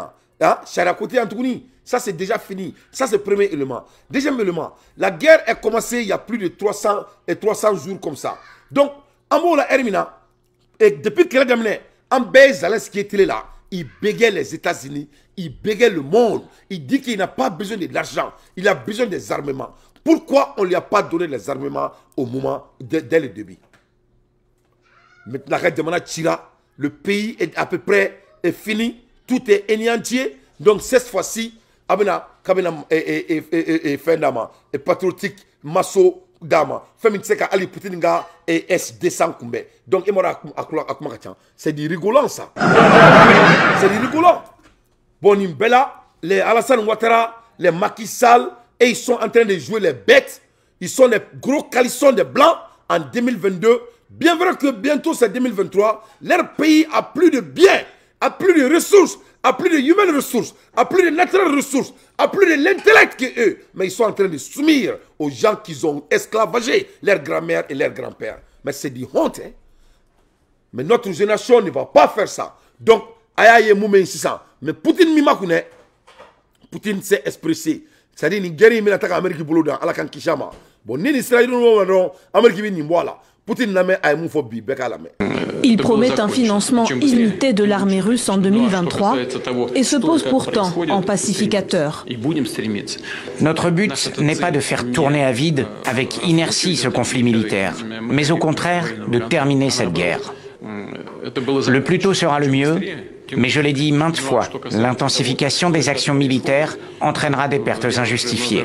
côté hein? Ça, c'est déjà fini. Ça, c'est premier élément. Deuxième élément, la guerre est commencée il y a plus de 300, et 300 jours comme ça. Donc, amour la depuis depuis que la en bɛɛ qui qui là là, il bégait les États-Unis, il bégait le monde. Il dit qu'il n'a pas besoin de l'argent, il a besoin des armements. Pourquoi on ne lui a pas donné les armements au moment, dès le début Maintenant, Tira, le pays est à peu près est fini, tout est éniantié. Donc, cette fois-ci, Abena, Kabena et Fendama, et Patriotique, Masso, Dama, Femme Tseka, Ali donc c'est du rigolant ça c'est du rigolant bon imbella les Alassane Ouattara les Makisal, et ils sont en train de jouer les bêtes ils sont les gros calissons des blancs en 2022 bien vrai que bientôt c'est 2023 leur pays a plus de biens a plus de ressources a plus de humaines ressources, à plus de natural ressources, à plus de l'intellect que eux. Mais ils sont en train de soumir aux gens qu'ils ont esclavagés, leur grand-mère et leur grand-père. Mais c'est du honte. Hein. Mais notre génération ne va pas faire ça. Donc, aïe, Moumé ça. Mais Poutine Mimakune, Poutine s'est expressé. cest dire il il attaque l'Amérique à la Bon, ni l'Israël, Amérique, ni voilà. n'a il promet un financement illimité de l'armée russe en 2023 et se pose pourtant en pacificateur. Notre but n'est pas de faire tourner à vide avec inertie ce conflit militaire, mais au contraire de terminer cette guerre. Le plus tôt sera le mieux, mais je l'ai dit maintes fois, l'intensification des actions militaires entraînera des pertes injustifiées.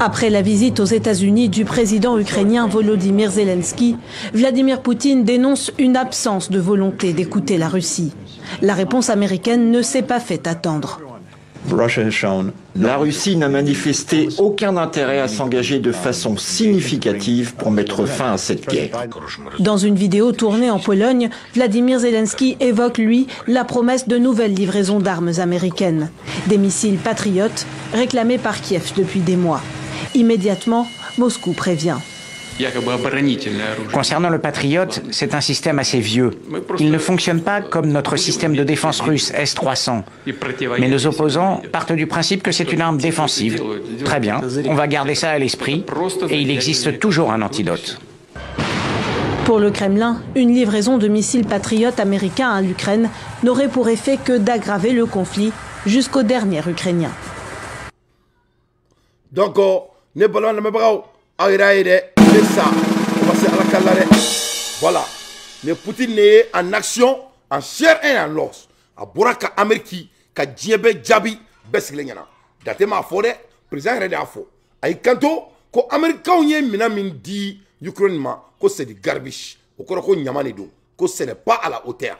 Après la visite aux États-Unis du président ukrainien Volodymyr Zelensky, Vladimir Poutine dénonce une absence de volonté d'écouter la Russie. La réponse américaine ne s'est pas fait attendre. La Russie n'a manifesté aucun intérêt à s'engager de façon significative pour mettre fin à cette guerre. Dans une vidéo tournée en Pologne, Vladimir Zelensky évoque, lui, la promesse de nouvelles livraisons d'armes américaines. Des missiles patriotes réclamés par Kiev depuis des mois. Immédiatement, Moscou prévient. Concernant le Patriot, c'est un système assez vieux. Il ne fonctionne pas comme notre système de défense russe S-300. Mais nos opposants partent du principe que c'est une arme défensive. Très bien, on va garder ça à l'esprit et il existe toujours un antidote. Pour le Kremlin, une livraison de missiles patriotes américains à l'Ukraine n'aurait pour effet que d'aggraver le conflit jusqu'au dernier Ukrainien. Donc, euh, bɛ sa on va se ala la voilà mais poutine est en action en chair et en os a Buraka, ka amérique ka diɲɛ Djabi, jaabi bɛɛ sigilen ɲɛna date m'a forêt, président yɛrɛ de y'a fɔ a kanto ko américains ye minɛn min di ukraine ma ko c'est du garbage Okoro ko ɲama de ko ce n'est pas à la hauteur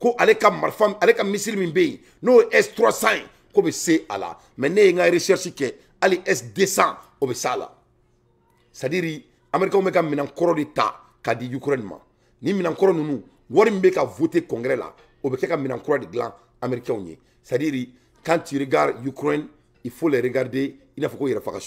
ko ale ka marifa ale ka misiri min n'o S300 ko be se à la mais ne ye recherche kɛ hali S200 o bɛ se la c'est à dire amɛrikaw bɛ ka minan kɔrɔ de ta ka di ukraine ma ni minan kɔrɔ ninnu wari min bɛ ka vote congrès la au bɛ kɛ ka minan kura de gland américains c'est à dire quand tu regardes Ukraine il faut les regarder il n'a faut ko yɛrɛ faga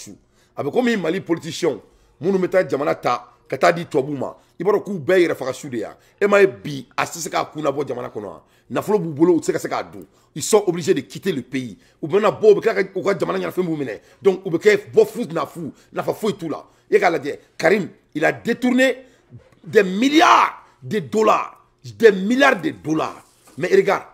Avec comme bɛ Mali politiciens minnu bɛ jamana ta ka taa di tubabu ma i b'a dɔn refasse. bɛɛ yɛrɛ e m'a bi a tɛ se k'a kun labɔ jamana kɔnɔ wa nafolo b'u bolo u tɛ se ka se k'a ils sont obligés de quitter le pays ou bɛna bɔ u bɛ tila ka u ka jamana ɲɛnafin b'u minɛ donc u bɛ kɛ n'a fou, na fu fou et tout là. E k'a lajɛ Karim il a détourné des milliards de dollars des milliards de dollars mais regarde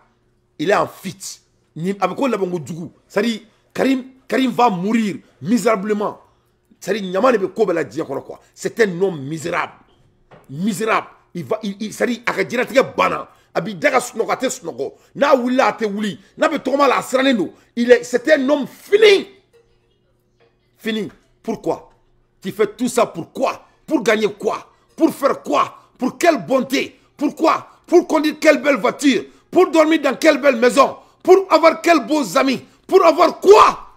il est en fuite ni ah, a bɛ ko labanko c'est à Karim Karim va mourir misérablement c'est à dire ɲama ko bɛɛ la diɲɛ kɔrɔ quoi c'est un homme misérable misérable il va il il c'est à dire a ka diɲɛlatigɛ banna a b'i n'a wulila a tɛ wuli n'a be tɔgɔma la sraneno il est c'est un homme fini fini pourquoi tu fais tout ça pour quoi Pour gagner quoi Pour faire quoi Pour quelle bonté Pourquoi Pour conduire quelle belle voiture Pour dormir dans quelle belle maison Pour avoir quels beaux amis Pour avoir quoi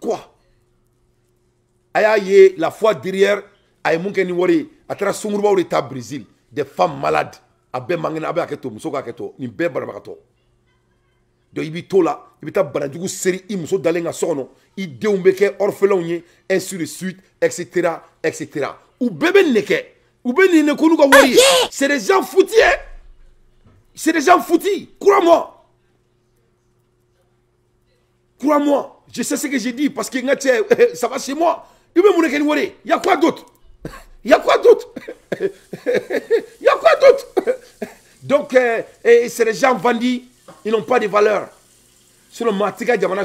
Quoi Aya la foi derrière ay munke ni wori son sungurbaw de Brésil des femmes malades abe mangena abe aketo muso aketo ni donc il b'i t'o la i bɛ taa barajugu seri i muso dalen ka so kɔnɔ i ainsi de suite etc etc ou bébé neke ou bébé ne u c'est des gens foutus hein c'est des gens foutus crois-moi crois-moi je sais ce que j'ai dit parce que n ça va chez moi il bɛ mun de y a quoi d'autre il y a quoi d'autre il y a quoi d'autre donc euh, c'est des gens vandis ils n'ont pas de valeur. C'est le Matika Diamana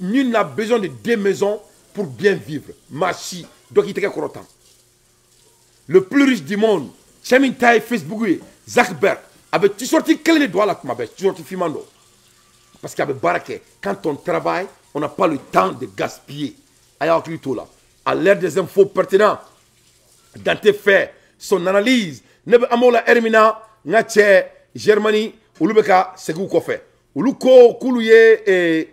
Nul n'a besoin de deux maisons pour bien vivre. Machi, très corotant. Le plus riche du monde, Chemin Taï Facebook, Zuckerberg, avec tu sorti quel les le doigt là, tu sorti Fimando. Parce qu'il avait Barake, quand on travaille, on n'a pas le temps de gaspiller. là, à l'ère des infos pertinentes, dans tes faits, son analyse, ne pas amola Ermina, Germanie, olu bɛ ka segin u kɔfɛ olu ko k'olu ye eh,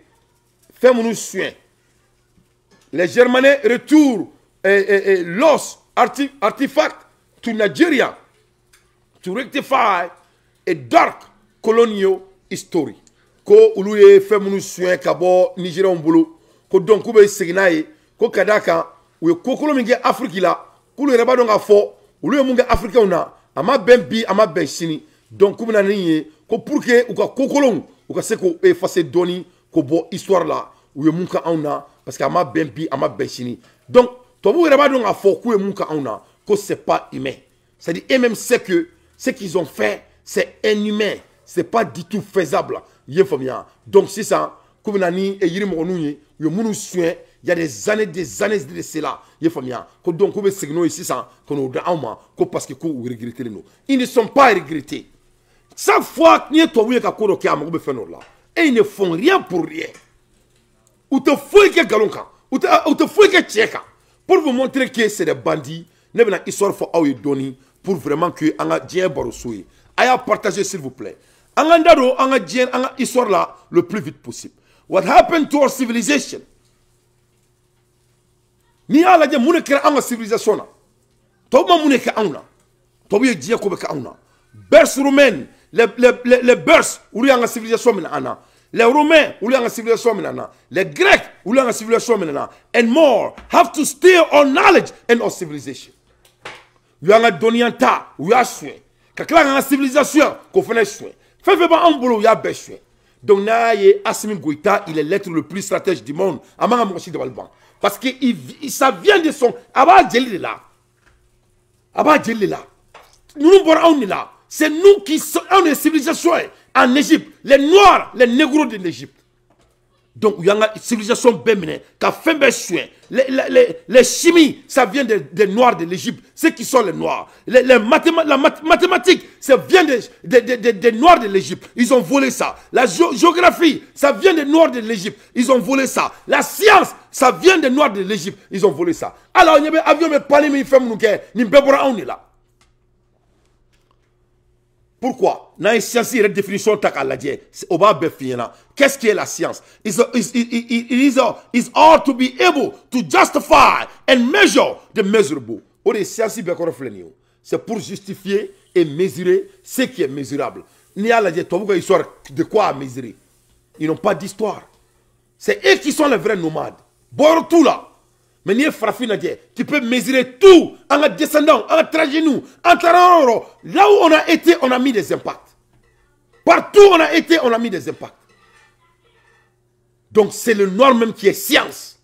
fɛn minnu suɲɛ les germanais retour eh, eh, eh, los arti, artifact to nigeria to rectify a dark colonial history ko olu ye fɛn minnu suɲɛ ka bɔ nigerianw bolo ko donc k'u bɛ segin n'a ye ko ka d'a kan u ye kokolo min kɛ afiriki la k'olu yɛrɛ b'a dɔn k'a fɔ olu ye mun kɛ afirikɛnw na a ma bɛn bi a ma bɛn sini donc k'u bɛna nin ye ko pour que u ka kokolonw u ka se k'o effacer dɔɔni k'o histoire là ou ye mun parce qu'ama bembi ama bɛn donc toi vous b'a dɔn k'a fokou ye mun ka ko c'est pas humain c'est à dire même même c'est que ce qu'ils ont fait c'est inhumain c'est pas du tout faisable ye donc c'est ça comme nani et yirimɔgɔninw ye u ye il y a des années des années de cela il faut bien donc vous segno ici ça qu'on au que parce que vous regrettez nous ils ne sont pas regrettés chaque fois que y a toi qui a couru qui a mangé fait là, et ils ne font rien pour rien. Ou te fouille que galonka, ou te fouille que tcheka, pour vous montrer que c'est des bandits. Ne venez histoire faut aouye doni pour vraiment que anga dien barosoué. Aya partager s'il vous plaît. Anga ndaro anga dien histoire là le plus vite possible. What happened to our civilization? Ni ala je mune kera anga civilisation na. Tobu mune ke auna. Tobu ye dien ko be ka les, les, les, les ou olu a une civilisation maintenant les Romains, où il y civilisation une civilisation maintenant les Grecs, olu a une civilisation maintenant an and more have to steal our knowledge and our civilization u are ka Donianta, ta u y'a suɲɛ ka tila a une civilisation k'o fana fait fɛn fɛn b'anw bolo u y'a bɛɛ soin donc n'a ye Gouita, il est l'être le plus stratège du monde a man ka mɔgɔ parce que il, ça vient de son a b'a là de la a nous jeli de là. C'est nous qui sommes une civilisation hein, en Égypte. Les Noirs, les Négros de l'Égypte. Donc, il y a une civilisation qui a fait les, les, les, chimies, ça vient des, Noirs de l'Égypte, ceux qui sont les Noirs. Les, la mathématique, ça vient des, Noirs de l'Égypte, ils ont volé ça. La géographie, ça vient des Noirs de l'Égypte, ils ont volé ça. La science, ça vient des Noirs de l'Égypte, ils ont volé ça. Alors, il y avait un avion, mais pas les femmes, nous, là. Pourquoi N'a science une définition ta au bas Qu'est-ce qui est la science is is is all to be able to justify and measure the measurable. Au science C'est pour justifier et mesurer ce qui est mesurable. Ni a la histoire de quoi mesurer. Ils n'ont pas d'histoire. C'est eux qui sont les vrais nomades. Bon tout là. Mais ni dit, tu peux mesurer tout en descendant, en trajet, en tarant. Là où on a été, on a mis des impacts. Partout où on a été, on a mis des impacts. Donc c'est le noir même qui est science.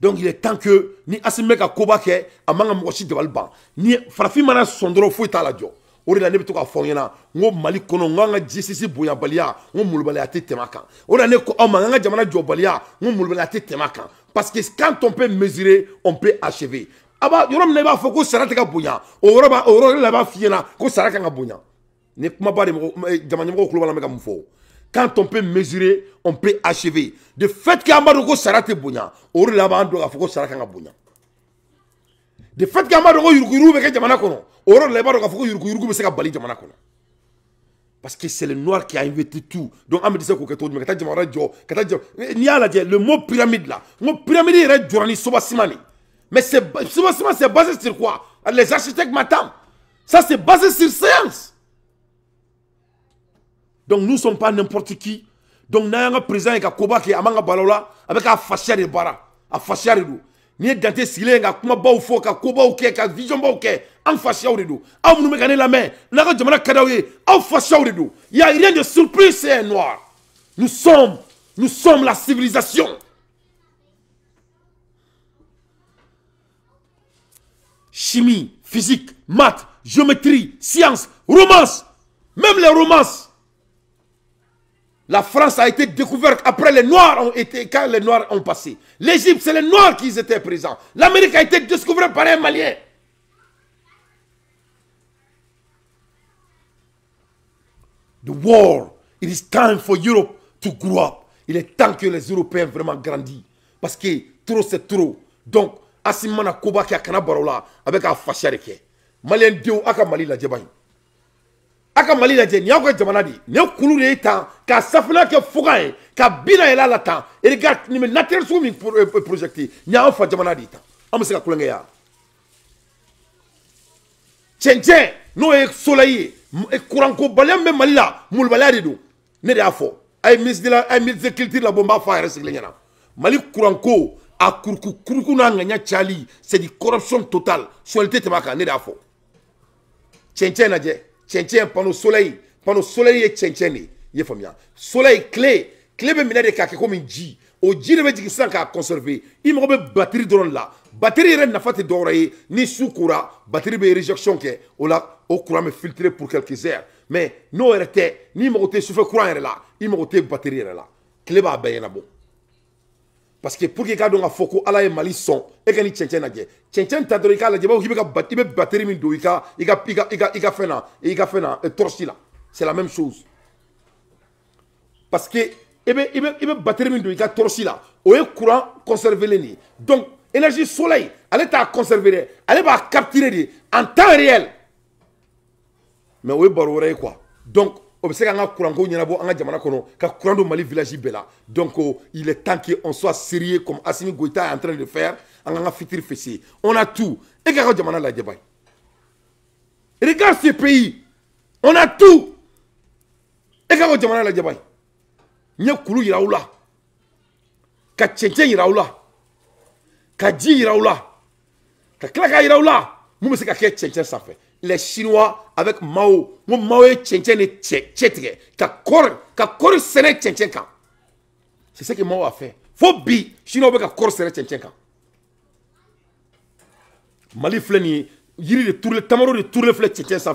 Donc il est temps que ni Asimeka Kobake, Amanga de Devalban, ni Frafimana Sondro Fouetala Dio o de la ne bɛ to k'a fɔ n ɲɛna n ko mali kɔnɔ n k'an ka gsisi bonyabaliya n ko molobaliya tɛ tɛmɛ a kan o de la ne ko aw ma n k'an ka jamana jɔbaliya n ko molobaliya tɛ tɛmɛ a kan parce que quand on peut mesurer on peut achever a b'a yɔrɔ min na i b'a fɔ ko sara tɛ ka bonya o yɔrɔ b'a o yɔrɔ de la i b'a f'i ɲɛna ko sara kan ka bonya ni kumaba de mɔgɔ eh, jamana ɲɛmɔgɔ tulo b'a la n bɛ ka mun fɔ quand on peut mesurer on peut achever de fait que an b'a dɔn ko sara tɛ bonya o de la b'an dɔn k'a fɔ ko sara kan ka bonya de fait que an b'a yurugu ko yuruguyurugu bɛ jamana kono o yɔrɔ de k'a se ka bali jamana parce que c'est le noir qui a inventé tout donc an bɛ dɛsɛ k'o kɛ cogo jumɛn ka taa jamana wɛrɛ jɔ ka taa jamana n'i ala je le mot pyramide là mot pyramide yɛrɛ jɔra ni sobasima mais c'est sobasima c'est basé sur quoi les architectes m'attendent ça c'est basé sur science donc nous sommes pas n'importe qui donc n'an y'an président ye ka koba kɛ a man ka balo un a bɛ de baara a n'i ye dante sigilen ka kumabaw fɔ ka kobaw kɛ ka vizɔnbaw kɛ an fasiyaw de don aw minnu bɛ ka ne lamɛn jamana ka ye aw fasiyaw de il y a rien de surprise c'est noir nous sommes nous sommes la civilisation chimie physique maths géométrie science romance même les romances la France a été découverte après les Noirs ont été, quand les Noirs ont passé. L'Égypte, c'est les Noirs qui étaient présents. L'Amérique a été découverte par un Malien. The war, it is time for Europe to grow up. Il est temps que les Européens vraiment grandissent. Parce que trop, c'est trop. Donc, Asimana Koba qui a Kanabarola avec un qui Malien Dieu, Aka la Djebaï. Aka ka mali lajɛ nin y'aw ka jamana de ye nin ye kulu de ye tan ka safinɛ kɛ fuga ye ka bina yɛlɛ a la tan regarde nin bɛ swimming sugu min euh, projecte nin y'anw fa jamana de ye tan an bɛ se ka kulonkɛ yan cɛncɛn n'o ye soleil ye eh, kurankobaliya min bɛ mali la mulubaliya de don ne de y'a fɔ a ye ministre de la a ye ministre de culture labɔ n b'a fɔ a yɛrɛ sigilen ɲɛna mali kuranko a kuruku kuruku n'a ŋaɲa cayali c'est du corruption totale sɔli le tɛmɛ a kan ne de y'a fɔ cɛncɛn lajɛ. Cɛncɛn panneau soleil panneau soleil ye cɛncɛn de ye i ye faamuya soleil clé, tile bɛ minɛ de k'a kɛ komi ji o ji de bɛ jigin sisan k'a conserver i mago bɛ batterie dɔrɔn de la batterie yɛrɛ nafa tɛ dɔwɛrɛ ye ni su kora batterie bɛ réjection kɛ o la o courant bɛ filtrer pour quelques heures mais n'o yɛrɛ tɛ n'i mago tɛ sufɛ courant yɛrɛ la i mago tɛ batterie yɛrɛ la tile b'a bɛɛ ɲɛnabɔ parce que pour que i k'a ala mali son, et qu'il y tien lajɛ cɛncɛn ta t'as i k'a lajɛ i des min il c'est la même chose parce que et ben i des i bɛ bateri min don est courant conserver les donc énergie soleil elle t'a à conserver elle capturer à capturer en temps réel mais est quoi donc o bɛ se k'an ka kuranko ɲɛnabɔ an ka jamana kɔnɔ ka kuran don mali village bɛɛ la donc oh, il est temps que on soit sérieux comme Assimi Goïta est en train de faire an k'an ka fêter on a tout e k'a e ka la lajɛ bani regarde ce pays on a tout e k'a ka la ka cɛncɛn yira aw la ka il yira aw la ka tila k'a yira aw la mun bɛ se ka fait les Chinois avec Mao. mon Mao est cɛncɛn de cɛ cɛ tigɛ c'est ce que Mao a fait fo bi Chinois avec ka kɔri sɛnɛ cɛncɛn kan Mali filɛ Tamaro yiri de tours, tamaro de turulen sans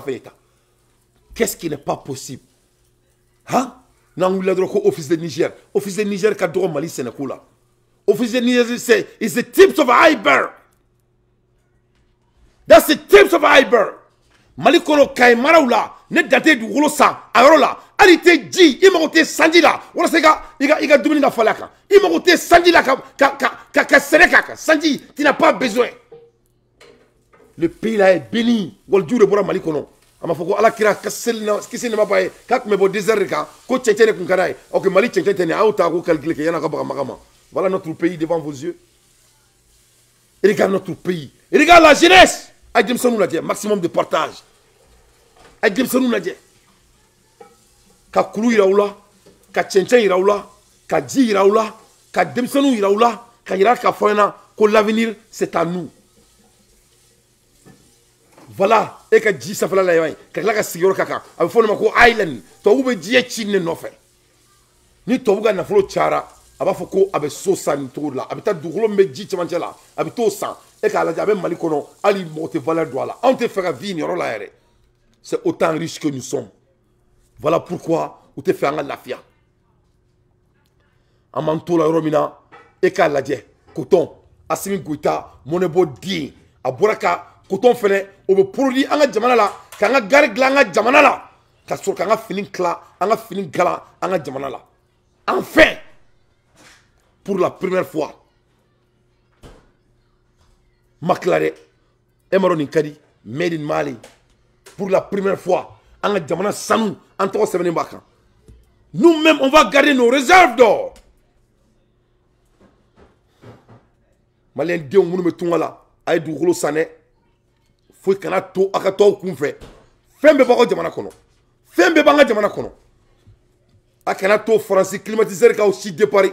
qu'est-ce qui n'est pas possible Hein? n'an ou office de Niger office de Niger ka dɔgɔ Mali sɛnɛko office de Niger c'est it's the tips of iceberg that's the tips of iceberg. Malikolo kɔnɔ kaye maraw du ne daté du san sa arola alité hali il ji i Sandi la walasa i a la ka ka ka ka ka sɛnɛ tu n'as pas besoin le pays là est béni waliju de bɔra mali kɔnɔ a ma ko ala kira kisi ce qui s'est k'a tun bɛ bɔ désert de ko cɛncɛn de tun ok mali cɛncɛn k'o yan'a ka baga voilà notre pays devant vos yeux regarde notre pays regarde la jeunesse a nous l'a dit, maximum de partage a ye denmisɛnninw lajɛ ka kulu yira u la ka cɛncɛn yira u la ka ji yira u la ka denmisɛnninw yira u la ka yira k'a fɔ ɲɛna ko l'avenir c'est à nous voilà e ka ji sanfɛla la yan ka tila ka sigiyɔrɔ ka kan a bɛ fɔ ne ma ko island tubabu bɛ diɲɛ ci ne nɔfɛ ni tubabu ka nafolo cayara a b'a fɔ ko a bɛ so san nin cogo de la a bɛ taa dugukolo min bɛ ji cɛmancɛ la a bɛ t'o san e k'a lajɛ a bɛ mali kɔnɔ hali mɔgɔ tɛ valeur don a la anw tɛ fɛ ka vie nin yɔrɔ la yɛrɛ c'est autant riche que nous sommes. Voilà pourquoi nous te fait lafia. la Romina, et Ladje, Coton, Assimi Gouita, Monebo Di, boraka, Coton Fene, Obo en Anga Jamanala, la Gare Glanga Jamanala, Kasur Kanga Filin en la Filin Gala, la Jamanala. Enfin, pour la première fois, Maklare, emaroni Kadi, Made in Mali, pour la première fois. En Djamana Sanou, en 3 7 Nous-mêmes, on va garder nos réserves d'or. Malien Dieu, nous mettons là. Aïe, du rouleau sané. Fou, il y a un tout, à quoi qu'on fait. Femme, bébé, Djamana Kono. Femme, bébé, Djamana Kono. A quoi qu'on fait, climatiseur, qui a aussi déparé.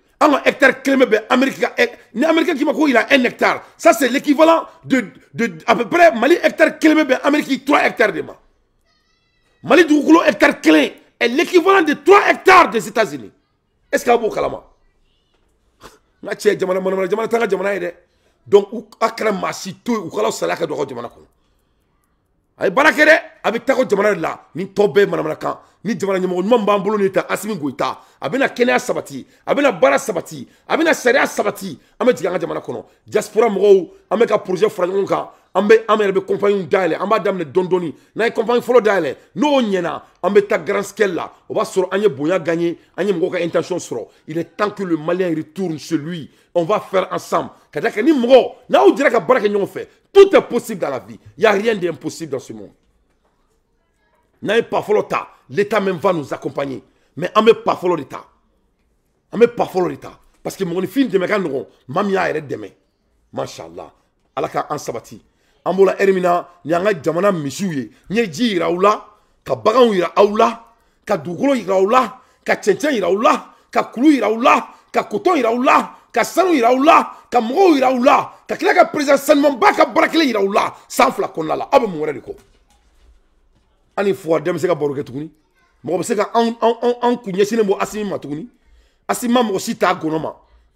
un hectare clé ni américain qui m'a il a un hectare ça c'est l'équivalent de, de à peu près mali hectare clé ben, américain, 3 hectares de ma mali du hectare clé est l'équivalent de 3 hectares des États-Unis est-ce qu'il y a beaucoup kalama si tchè jamana jamana jamana tanga jamana yede donc ou un masi qui est en train de jamana a ye baara kɛ dɛ a bɛ la ni tɔ bɛɛ manamana ni jamana ɲɛmɔgɔ ɲuman b'an ni ta asimi goyita a sabati a bɛna sabati a bɛna sabati an bɛ jigin an ka jamana kɔnɔ diaspora mɔgɔw an bɛ ka projet fara ɲɔgɔn kan an bɛ an yɛrɛ bɛ compagnie dayɛlɛ an b'a daminɛ dɔɔni dɔɔni n'an ye compagnie fɔlɔ dayɛlɛ n'o ɲɛna an bɛ grand scale la o b'a sɔrɔ intention sɔrɔ il est temps que le malien retourne chez lui on va faire ensemble ka da ni mɔgɔ n'aw jɛra ka baara kɛ tout est possible dans la vie. Il n'y a rien d'impossible dans ce monde. N'ayez pas l'État. L'État même va nous accompagner. Mais on pas l'État. On met pas l'État. Parce que mon fils de Megan Mamia est demain. Masha'allah. Alaka en sabati. Ambola Ermina, Nyanga Jamana Misuye. Nyeji Raoula. ka Raoula. Kadugolo Raoula. ka Raoula. iraoula. ka Kakoton Raoula. ka sanu yira aw la ka mɔgɔw yira aw la ka tila ka perezan sanumanba ka baara kelen yira aw la san fila kɔnɔna la aw bɛ mun wɛrɛ de kɔ an ni fuwadɛn bɛ se ka baro kɛ tuguni mɔgɔ bɛ se ka anw anw anw kun ɲɛsinnen bɔ asimi ma tuguni asimi ma mɔgɔ si t'a gɔnɔ ma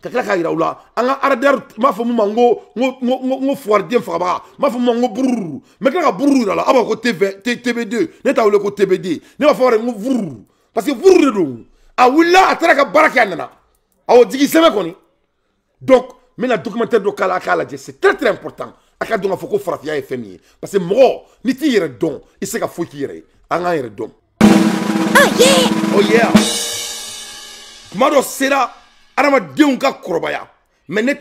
ka tila k'a yira u la an ka aradr n b'a fɔ mun ma n ko n ko fuwariden ma n ko bururu n bɛ tila ka bururu yira a la aw b'a ko tbd ne t'a wele ko tbd ne b'a fɔ wɛrɛ n ko parce que vuru do a wulila a taara ka baara kɛ a nana awɔ ko ni donc me la documentaire do kala kala je c'est très très important a ka fo ko farafinya ye fɛn parce que mɔgɔ n'i t'i yɛrɛ dɔn i se ka fo k'i yɛrɛ ye an k'an oh yeah oh yeah kuma sera mais n'est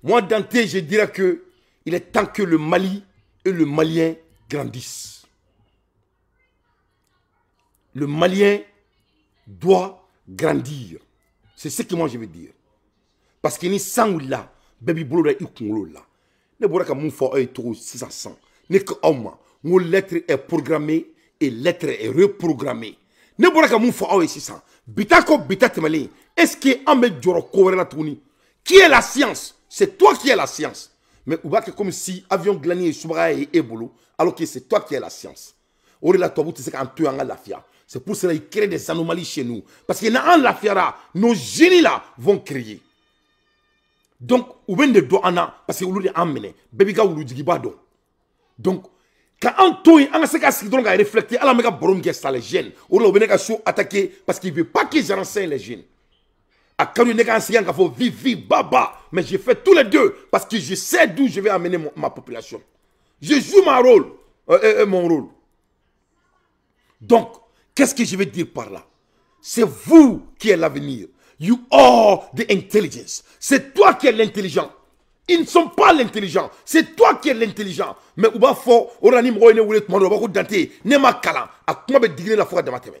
moi dante je dirais que il est temps que le mali et le malien grandissent le malien doit grandir c'est ce que moi je veux dire parce que y sommes là. là, là, bolo da là ne là. ne sommes là, ne que aw moi, mon lettre est programmée et lettre est reprogrammée ne sommes là, mon est-ce qu'on la Tunisie? Qui est la science C'est toi qui es la science. Mais on que comme si avion glané et soubra et ebolo, alors que c'est toi qui es la science. On est là, toi, tu sais qu'en tuant la fière. C'est pour cela qu'il crée des anomalies chez nous. Parce qu'il y en a la fière, nos génies là vont créer. Donc, ou bien de do ana, parce que ou l'on amené, baby ga ou l'on pas Donc, quand on tourne, on a ce qu'il donc à réfléchir, alors on a un borom qui est ça les jeunes. Ou l'on a attaqué parce qu'il veut pas que j'enseigne les gènes à Baba. Mais j'ai fait tous les deux parce que je sais d'où je vais amener ma population. Je joue mon rôle, euh, euh, euh, mon rôle. Donc, qu'est-ce que je vais dire par là C'est vous qui êtes l'avenir. You are the intelligence. C'est toi qui es l'intelligent. Ils ne sont pas l'intelligent. C'est toi qui es l'intelligent. Mais ou faut Oranim que Dante, à quoi me la que de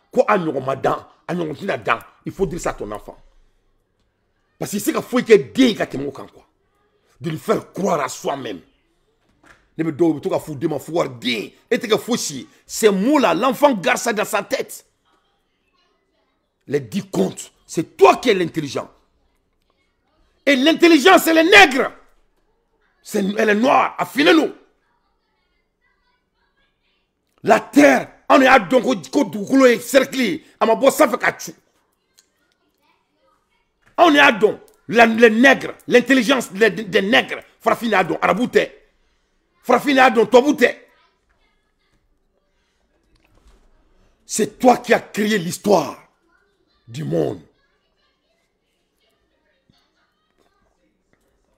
Quoi à il faut dire ça à ton enfant parce que c'est qu'il faut que kɛ den ye ka quoi de lui faire croire à soi même ne bɛ pas ma ces mots là l'enfant garde ça dans sa tête les dix comptes c'est toi qui es l'intelligent et l'intelligence c'est les nègre c'est elle est noire affinez-nous la terre on est y'a don ko ko dugukolo ye cercle ye a ma bɔ sanfɛ ka cu anw y'a don la les nègres l'intelligence des nègres farafin y'a dɔn arabu tɛ farafin y'a don tubabu tɛ c'est toi qui as créé l'histoire du monde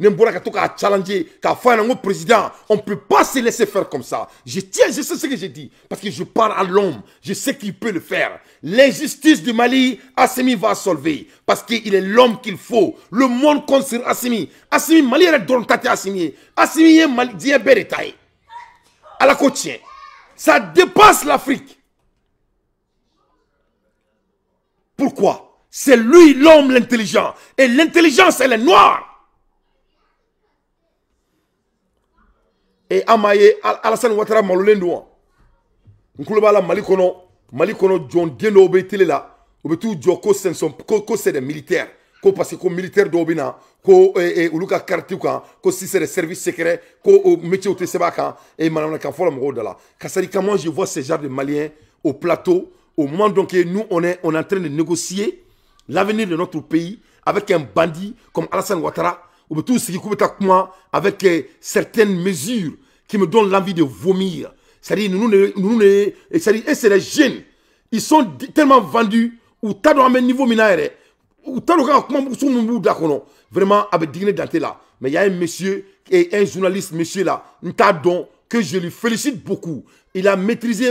ne challenger président on peut pas se laisser faire comme ça je tiens je sais ce que j'ai dit parce que je parle à l'homme je sais qu'il peut le faire l'injustice du Mali Assimi va solver parce qu'il est l'homme qu'il faut le monde compte sur Assimi Assimi Mali est Assimi Assimi Mali ça dépasse l'Afrique pourquoi c'est lui l'homme l'intelligent et l'intelligence elle est noire e Amaye, Ouattara. ye alasani watara malolen don wa n tulo b'a la mali kɔnɔ mali kɔnɔ jɔnden dɔw tele la c'est des militaires ko parce que militaire dɔw ko olu eh, eh, si c'est des services secrets ko oh, hein. o je vois ces de maliens au plateau au moment donc eh, nous on est on est en train de négocier l'avenir de notre pays avec un bandit comme Alassane Ouattara ou tout ce qui coupe ta moi avec certaines mesures qui me donnent l'envie de vomir. C'est-à-dire, nous, nous, nous, et c'est les jeunes, ils sont tellement vendus, ou t'as dans un niveau minaire, ou t'as dans un vraiment, avec dignité d'être là. Mais il y a un monsieur, et un journaliste, monsieur là, Ntadon, que je lui félicite beaucoup. Il a maîtrisé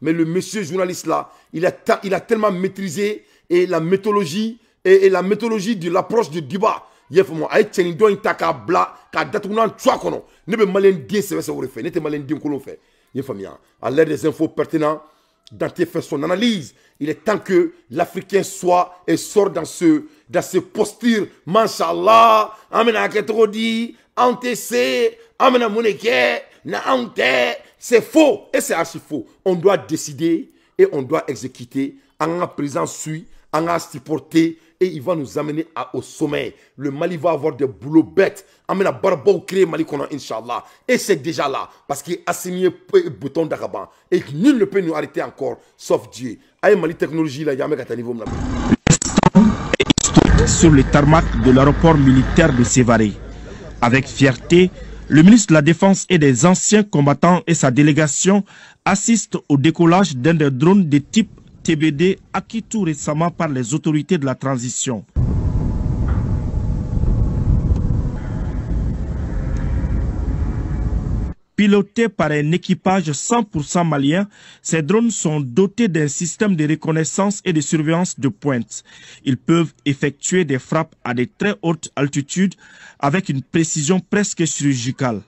mais le monsieur journaliste là, il a, il a tellement maîtrisé et la méthodologie et, et la méthodologie de l'approche de débat ye mo a ye cɛnin dɔ in ta k'a bila k'a datugu n'a ne bɛ malen den sɛbɛ sɛbɛ o de ne hein. à des infos pertinentes, Dante fait son analyse il est temps que l'africain soit et sort dans ce dans ce posture mashallah amena bɛna di anw tɛ se na anw c'est faux et c'est archi faux on doit décider et on doit exécuter en ka suit en a supporter et il va nous amener à, au sommet. Le Mali va avoir des boulots bêtes. Amène à Barba créer Mali qu'on a, Inch'Allah. Et c'est déjà là, parce qu'il est assigné bouton d'Araban. Et nul ne peut nous arrêter encore, sauf Dieu. Aïe, Mali technologie, là, même à niveau, sur les tarmac de l'aéroport militaire de Sévaré. Avec fierté, le ministre de la Défense et des anciens combattants et sa délégation assistent au décollage d'un des drones de type TBD acquis tout récemment par les autorités de la transition. Pilotés par un équipage 100% malien, ces drones sont dotés d'un système de reconnaissance et de surveillance de pointe. Ils peuvent effectuer des frappes à de très hautes altitudes avec une précision presque chirurgicale.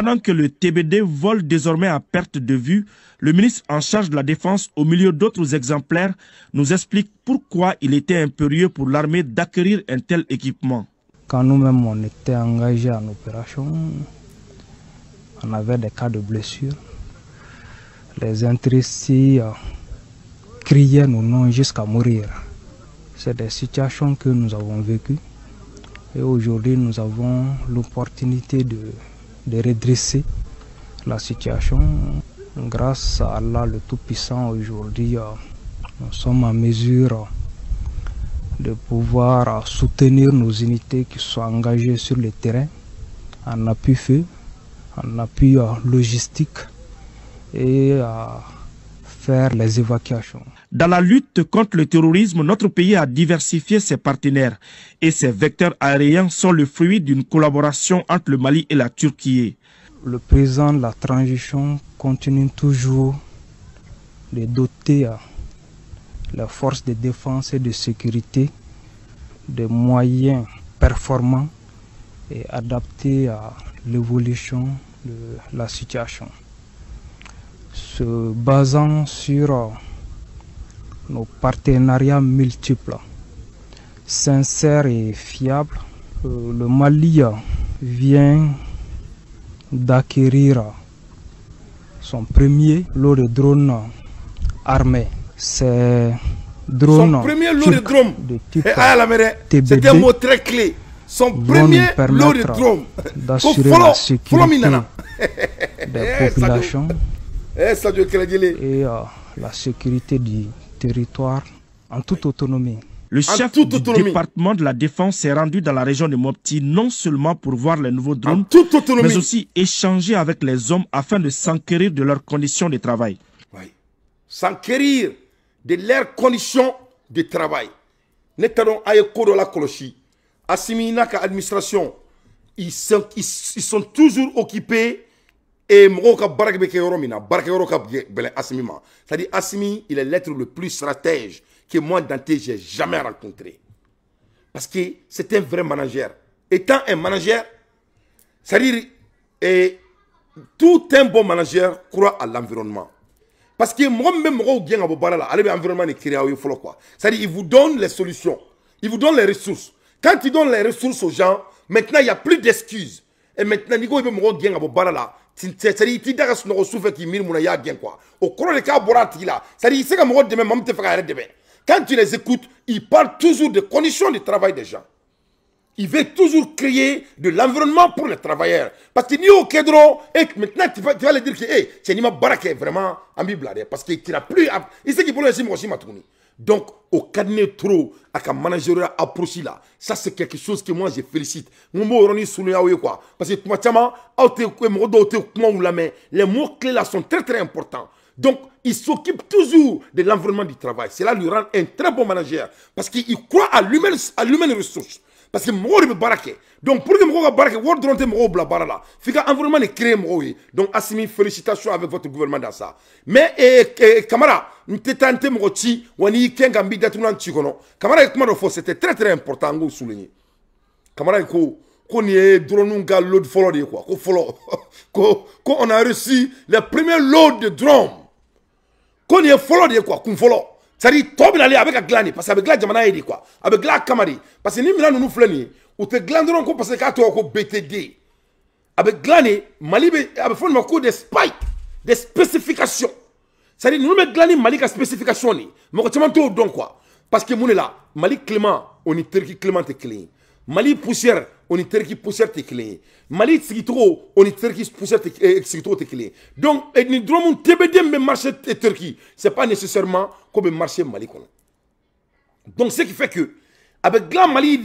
Pendant que le TBD vole désormais à perte de vue, le ministre en charge de la Défense, au milieu d'autres exemplaires, nous explique pourquoi il était impérieux pour l'armée d'acquérir un tel équipement. Quand nous-mêmes on était engagés en opération, on avait des cas de blessures. Les intrusés euh, criaient nos noms jusqu'à mourir. C'est des situations que nous avons vécues. Et aujourd'hui, nous avons l'opportunité de de redresser la situation. Grâce à Allah le Tout-Puissant aujourd'hui, euh, nous sommes en mesure de pouvoir euh, soutenir nos unités qui sont engagées sur le terrain en appui feu, en appui euh, logistique et à faire les évacuations. Dans la lutte contre le terrorisme, notre pays a diversifié ses partenaires et ses vecteurs aériens sont le fruit d'une collaboration entre le Mali et la Turquie. Le présent de la transition continue toujours de doter hein, la force de défense et de sécurité de moyens performants et adaptés à l'évolution de la situation. Se basant sur hein, nos partenariats multiples, sincères et fiables. Euh, le Mali vient d'acquérir son premier lot de drones armés. C'est drone son premier de drones type eh, ah, C'est un mot très clé. Son premier lot de drones d'assurer la sécurité des eh, populations eh, et euh, la sécurité du territoire en toute autonomie. Le chef du département de la défense s'est rendu dans la région de Mopti non seulement pour voir les nouveaux drones, mais aussi échanger avec les hommes afin de s'enquérir de leurs conditions de travail. S'enquérir de leurs conditions de travail. la Koloshi, administration, ils ils sont toujours occupés et Mroka je suis Asimi C'est-à-dire, Asimi, il est l'être le plus stratège que moi, Dante, j'ai jamais rencontré. Parce que c'est un vrai manager. Étant un manager, c'est-à-dire, et tout un bon manager croit à l'environnement. Parce que moi-même, je suis à Bobara, allez, l'environnement est créé quoi. C'est-à-dire, il vous donne les solutions, il vous donne les ressources. Quand il donne les ressources aux gens, maintenant, il n'y a plus d'excuses. Et maintenant, Nico, il veut me bien à c'est-à-dire tu t'i da ka qui su fɛ y'a quoi au c'est à dire quand tu les écoutes ils parlent toujours des conditions de travail des gens ils veulent toujours créer de l'environnement pour les travailleurs. Parce que ni au Kedro, et eh, maintenant tu vas, tu vas leur dire que eh, hey, c'est Nima Barak est vraiment ambiblade. Parce qu'il n'a plus. Il sait qu'il peut le laisser Mokoshima Touni. Donc, au cabinet trop, à un manager approche là, ça c'est quelque chose que moi je félicite. Mon que ah quoi. Parce que ah, la les mots clés là sont très très importants. Donc, il s'occupe toujours de l'environnement du travail. Cela lui rend un très bon manager. Parce qu'il croit à l'humaine ressource parce que mɔgɔw de bɛ donc pour que mɔgɔw ka baraque world wari dɔrɔn tɛ bla bila baara environnement est créé mɔgɔw donc Assimi félicitations avec votre gouvernement dans ça mais eh, eh, Kamara n tɛ taa n tɛ mɔgɔ ci wa n'i y'i kɛ n le faut c'était très très important n souligner camarade ko ko y ye eh, drone ka load fɔlɔ de quoi ko folo ko ko on a reçu les premiers loads de drones ko y ye fɔlɔ de quoi qu'on folo c'est-à-dire, toi, avec la glane, parce qu'avec la jamana, il dit quoi Avec la kamari. Parce que nous, nous, nous, ou te glanderons quoi Parce que quand tu as BTD, avec glane, Mali, avec fond, de des spikes, des spécifications. C'est-à-dire, nous, nous, nous, glane, Mali, des spécifications. Mais quand tu donc quoi Parce que nous, là, Mali, Clément, on est Turquie, Clément, t'es Clément. Mali poussière, on est Turquie poussière te clé. Mali trop, on est terre qui poussière te te clé. Donc, et ni dromon TBD mais marché Turquie, n'est pas nécessairement comme marché Mali Donc, ce qui fait que avec la Mali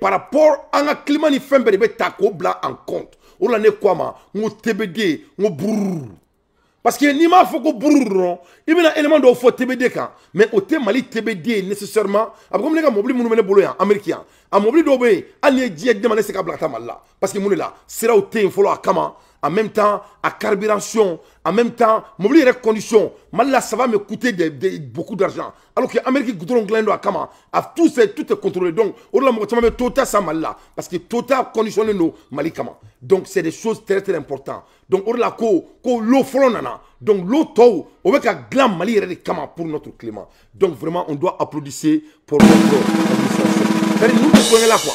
par rapport à la climat ni fin de ben, ben, ta en compte. On l'a né quoi ma, on TBD, on brrrr parce que n'i m'a pas ko buru dɔrɔn i élément de tbd mais au thème mali tbd nécessairement après ne ka mobili minnu bɛ ne bolo ya a mobili dɔw qui ne se pas parce que les la en même temps à carburation, en même temps les conditions, mal là ça va me coûter beaucoup d'argent. Alors que l'Amérique, à Kama, à tout, est, tout est contrôlé. Donc, on a total ça mal là. Parce que total conditionne nos Mali Donc, c'est des choses très très importantes. Donc, on a ko, ko l'eau nana. Donc, l'eau tau, on veut qu'à glam Mali et Kama pour notre climat. Donc, vraiment, on doit applaudir pour notre administration. Nous, prenons là quoi.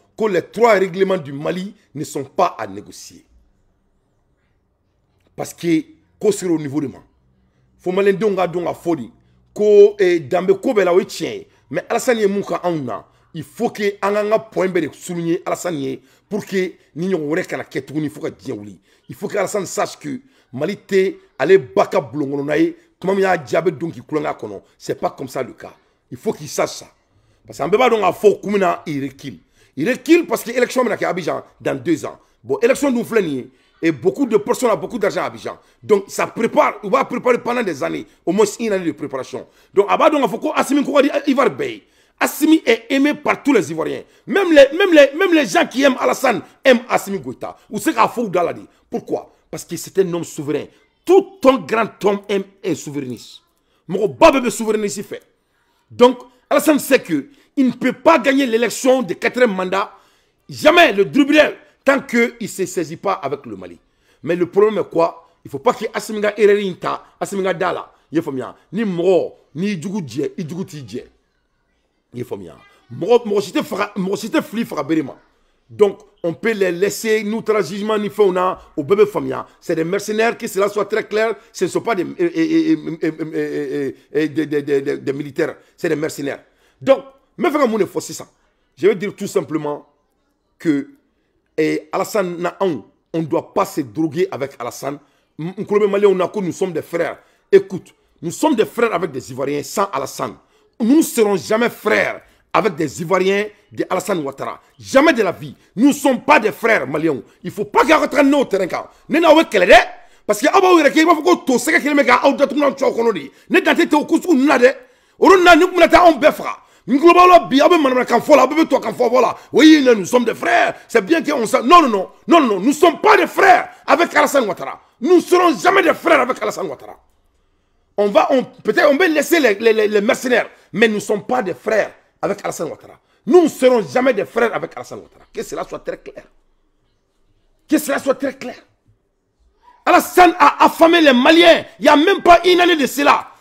que les trois règlements du Mali ne sont pas à négocier. Parce que, qu'au au niveau de moi, faut malin denw ka dɔn ka fɔ de ko eh, mais danbe ko bɛɛ la o ye tiɲɛ ye il faut que an k'an ka point bɛɛ pour que ni ɲɔgɔn la kana kɛ ni faut que il faut que alasani sache que mali te allez ba ka bulonkɔnɔna il y a bɛ donc k'i kulonkɛ a c'est pas comme ça le cas il faut qu'il sache ça parce que an bɛɛ b'a dɔn k'a comme il il est kill parce que l'élection est à Abidjan dans deux ans. Bon, élection nous flaignons. Et beaucoup de personnes ont beaucoup d'argent à Abidjan. Donc, ça prépare, on va préparer pendant des années, au moins une année de préparation. Donc, Abad il faut qu'Assimi Ivar Bey. Assimi est aimé par tous les Ivoiriens. Même les, même les, même les gens qui aiment Alassane aiment Assimi Goïta. Ou c'est qu'à Daladi. Pourquoi Parce que c'est un homme souverain. Tout un grand homme aime un souverainiste. Mon pas de souverainiste fait. Donc, Alassane sait que il ne peut pas gagner l'élection de quatrième mandat. Jamais le tribunal, tant qu'il ne se saisit pas avec le Mali. Mais le problème est quoi Il ne faut pas que Asminga Ererinta, Asminga Dala, Yefomia, ni Moro, ni Djougoudje, Idjougoutidje. Yefomia. Morosité fli Berima. Donc, on peut les laisser, nous, tragiquement, ni fait, au bébé Famia. C'est des mercenaires, que cela soit très clair, ce ne sont pas des, des, des, des militaires, c'est des mercenaires. Donc, mais vraiment, je veux dire tout simplement que eh, Alassane on doit pas se droguer avec Alassane nous sommes des frères écoute nous sommes des frères avec des ivoiriens sans Alassane nous ne serons jamais frères avec des Ivoiriens de Alassane Ouattara. Jamais de la vie. Nous ne sommes pas des frères maliens. Il ne faut pas qu'ils retraînent au terrain. Nous n'avons pas Parce que ah bah il faut que tous que les des qui ont des nous sommes des frères. C'est bien qu'on s'en... Non, non, non. Non, non, Nous ne sommes pas des frères avec Alassane Ouattara. Nous ne serons jamais des frères avec Alassane Ouattara. On va, on, peut-être on va laisser les, les, mercenaires, mais nous ne sommes pas des frères avec Alassane Ouattara. Nous ne serons jamais des frères avec Alassane Ouattara. Que cela soit très clair. Que cela soit très clair. Alassane a affamé les Maliens. Il n'y a même pas une année de cela.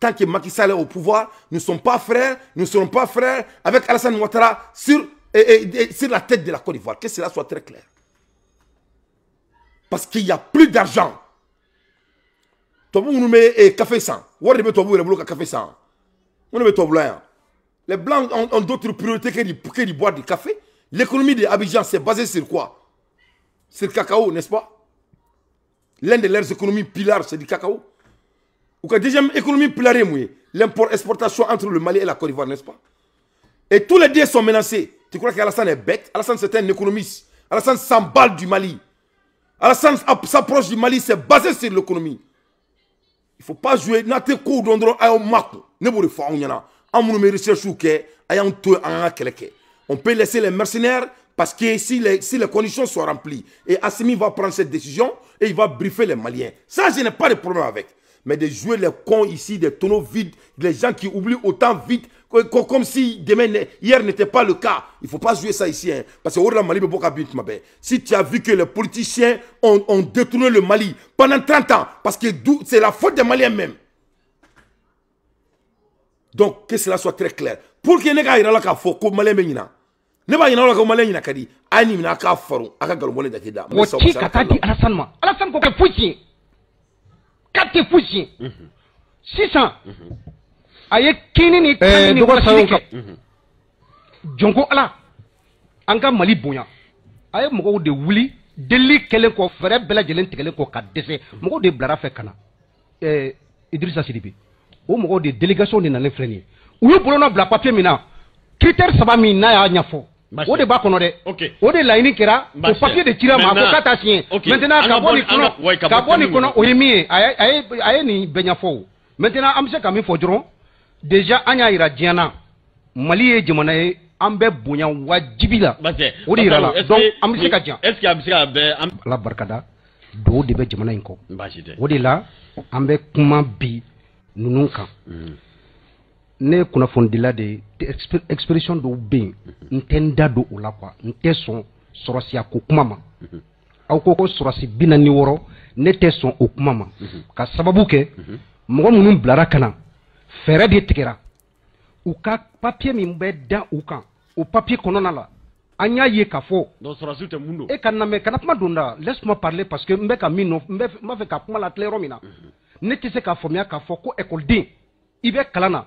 tant que Macky Sall est au pouvoir, nous ne sommes pas frères, nous ne serons pas frères avec Alassane Ouattara sur, la tête de la Côte d'Ivoire. Que cela soit très clair. Parce qu'il n'y a plus d'argent. vous nous met café le café sans. On met blanc. Les blancs ont, d'autres priorités que de, boire du café. L'économie d'Abidjan c'est basé sur quoi Sur le cacao, n'est-ce pas L'un de leurs économies pilares, c'est du cacao. Ou que deuxième économie plurielle, l'import-exportation entre le Mali et la Côte d'Ivoire, n'est-ce pas Et tous les deux sont menacés. Tu crois qu'Alassane est bête Alassane, c'est un économiste. Alassane s'emballe du Mali. Alassane s'approche du Mali, c'est basé sur l'économie. Il ne faut pas jouer. On peut laisser les mercenaires parce que si les, si les conditions sont remplies et Assimi va prendre cette décision et il va briefer les Maliens. Ça, je n'ai pas de problème avec. Mais de jouer les cons ici, des tonneaux vides, les gens qui oublient autant vite, comme si demain, hier n'était pas le cas. Il ne faut pas jouer ça ici. Hein, parce que Mali si tu as vu que les politiciens ont, ont détourné le Mali pendant 30 ans, parce que c'est la faute des Maliens même. Donc, que cela soit très clair. Pour que les gens ne ne pas ɲinɛ ne la ko maliyɛn ɲinɛ ka di a ye nin minɛ a k'a faron a ka galon bɔlen jate da. wa ci ka taa di alasan fu fosi sisan a ye kini ni eh, tan ni kɔlɔsili kɛ jɔnko ala an ka mali bonya a ye mɔgɔw de wuli delili kɛlen kɔ fɛɛrɛ bɛɛ lajɛlen tigɛlen kɔ ka dɛsɛ mɔgɔw de bilara fɛ ka na ɛɛ idirisa siribe o mɔgɔw de délégation de nalen filɛ nin ye u y'u bolonɔ bila papiye min na critère saba min n'a y'a ɲɛfɔ o de b'a kɔnɔ dɛ o de laɲini kɛra o papiye de cira ma a ko k'a ta siɲɛ maintenant ka bɔ nin kɔnɔ ka bɔ nin kɔnɔ o ye min ye a ye nin bɛɛ ɲɛfɔ o maintenant an bɛ se ka min fɔ dɔrɔn déjà an y'a yira diɲɛ na mali ye jamana ye an bɛ bonya wajibi la o de yira la donc an bɛ se ka jan est ce que a bɛ se ka bɛɛ ala barikada do de bɛ jamana in kɔ o de la an bɛ kuma bi ninnu kan. Hmm. ne kunnafonidila de expression dɔw bɛ yen n tɛ n da don o la quoi n tɛ sɔn sɔrɔsiya ko kuma ma aw ko ko sɔrɔsi bi naani ni wɔrɔ ne tɛ sɔn o kuma ma ka sababu kɛ mɔgɔ minnu bilara ka na fɛɛrɛ de tigɛra u ka papiye min bɛ da u kan o papiye kɔnɔna la an y'a ye k'a fɔ e ka namɛ kana kuma don da laisse moi parce que n bɛ ka min nɔ n b'a fɛ ka kuma latilɛ yɔrɔ min na ne tɛ se k'a faamuya k'a fɔ ko ekɔliden i bɛ kalan na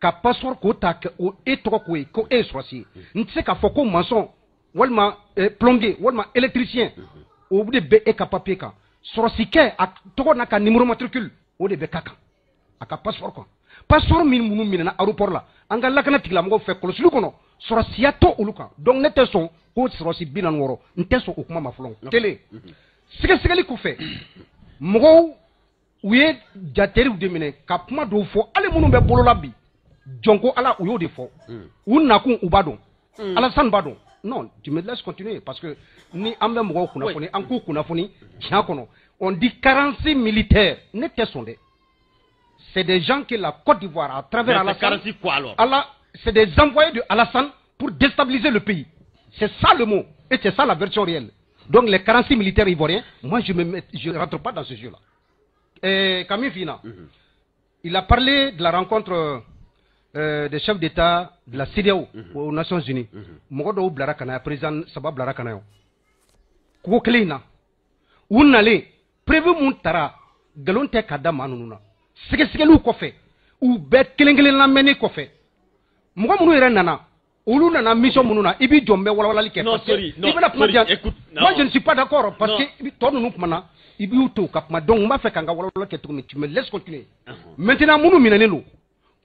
ka pasɔr k'o ta o e tɔgɔ k'o ye ko e ye sɔrɔsi ye n tɛ se k'a fɔ ko masɔn walima plombier walima électricien o de bɛ e ka papier kan sɔrɔsikɛ a tɔgɔ n'a ka numéro matricule o de bɛ k'a kan a ka pasɔr kan pasɔr min minnu minɛna aéroport la an ka lakana tigilamɔgɔw fɛ kɔlɔsili kɔnɔ sɔrɔsiya tɛ olu kan donc ne tɛ sɔn ko sɔrɔsi bi naani wɔɔrɔ n tɛ sɔn o kuma ma fɔlɔ kelen sɛgɛsɛgɛli kɔfɛ mɔgɔw u ye jateriw de minɛ ka kuma dɔw fɔ hali minnu bɛ Djongo ala ou y'o de Ou u ou u Alassane dɔn non tu me laisses continuer parce que ni a bɛ mɔgɔw kunnafoni an k'u kunnafoni tiɲɛ on dit carence militaire ne sondés. qu'on c'est des gens que la Côte d'Ivoire à travers Alassane quoi alors c'est des envoyés de Alassane pour déstabiliser le pays c'est ça le mot et c'est ça la version réelle donc les carences militaires ivoiriens moi je me rentre pas dans ce jeu là et Camille Fina mhm. il a parlé de la rencontre euh, euh, des chefs d'État de la CDAO mm -hmm. aux Nations Unies. Mhm. Mɔgɔ dɔw bilara kana na président saba bilara ka na yan. na u nalen prévu mun tara nkalon tɛ Sige sige lou ninnu na sɛgɛsɛgɛliw kɔfɛ u bɛɛ kelen kelen lamɛnni kɔfɛ mɔgɔ minnu yɛrɛ nana olu nana mission minnu na i b'i wala n bɛ walawalali non sorry non sorry écoute non moi je ne suis pas d'accord parce que tɔ ninnu kuma Ibi ou b'u to u ka kuma donc n b'a fɛ ka n ka walawala tu me laisses continuer. Uh-huh. maintenant minnu minɛnen don.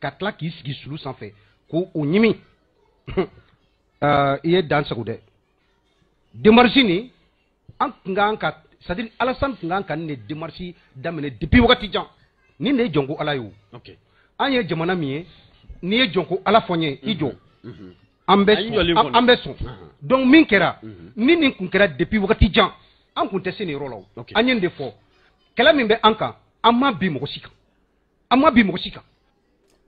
ka tila k'i sigi sulu sanfɛ ko o ɲimi euh, i ye dan sago dɛ demarisi nin an tun kan ka alasan depuis wagati jan nin de ye jɔnko ala an ye jamana n'i ye jɔnko ala fɔ n ye i mhm. Mhm. Mhm. donc min ni depuis wagati jan an tun tɛ se nin an de fɔ kɛlɛ min bɛ ma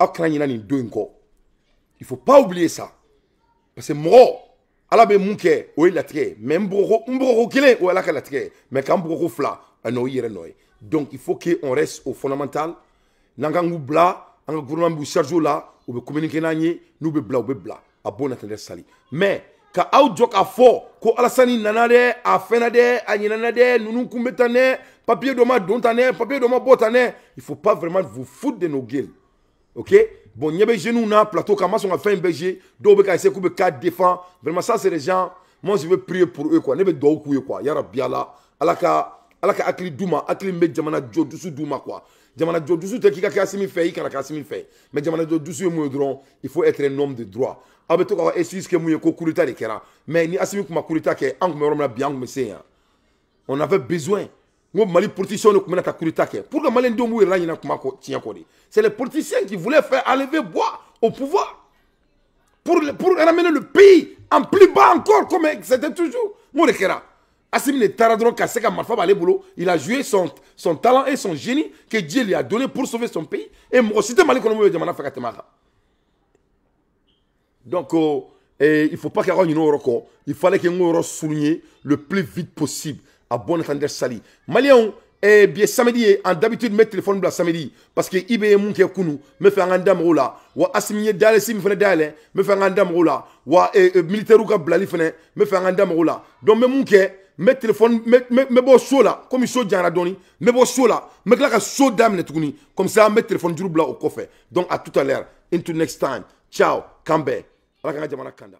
aw kana doing nin il faut pas oublier ça parce que moro, ala be mun kɛ o ye latigɛ ye mɛ n bɔgɔko n bɔgɔko o ala ka latigɛ ye mɛ k'an a nɔ donc il faut que on reste au fondamental n'an k'an k'u bila gouvernement b'u charge la ou be communiquer n'an nous be bla, be bla, bɛ a bon natɛ sali mais ka aw jɔ k'a ko ala nana dɛ a fɛnna dɛ a ɲinana dɛ ninnu papier dɔ ma papier dɔ ma il faut pas vraiment vous foutre de nos gueules ok bon ɲɛ bɛ jeunes na plateau kan n ma sɔn ka fɛn bɛɛ jouer dɔw bɛ ka essayer k'u bɛ défend vraiment ça c'est les gens moi je veux prier pour eux quoi ne bɛ duwawu k'u quoi yarabi ala ala ka ala ka hakili d'u ma douma, min met jamana jɔ dusu d'u quoi jamana jɔ dusu tɛ k'i ka kɛ Asimi fɛ i kana cassé Asimi fɛ mais jamana jɔ dusu ye mun il faut être un homme de droit aw bɛ to ka excuse que mun ye ko coup d'état de mais ni Asimi tun ma coup d'état kɛ an tun bɛ yɔrɔ me se on avait besoin moi, Mali politiciens ne commencent à courir taquet. Pour que Mali n'dongo il règne comme tient quoi C'est les politiciens qui voulaient faire enlever bois au pouvoir pour pour ramener le pays en plus bas encore comme c'était toujours. Moi, le kera. Asim Taradron Kaseka Marfa boulot. il a joué son, son talent et son génie que Dieu lui a donné pour sauver son pays. Et moi, c'était Mali Kolomo Yamana Fakatemara. Donc, euh, il ne faut pas qu'il y ait un Il fallait qu'il y ait un souligné le plus vite possible à entendeur Sali. Maliens, eh bien samedi eh, En d'habitude met téléphone bla samedi parce que Ibe be me kunu n be wa asmiye dale dayɛlɛsi min fɛnɛ dayɛlɛ wa e eh, eh ka donc me me téléphone, me, me, so la komi so janyara dɔɔni me be so la me ka so comme ça met téléphone du bla au coffre. donc à tout à l'heure into next time ciao Kambe. À la kanda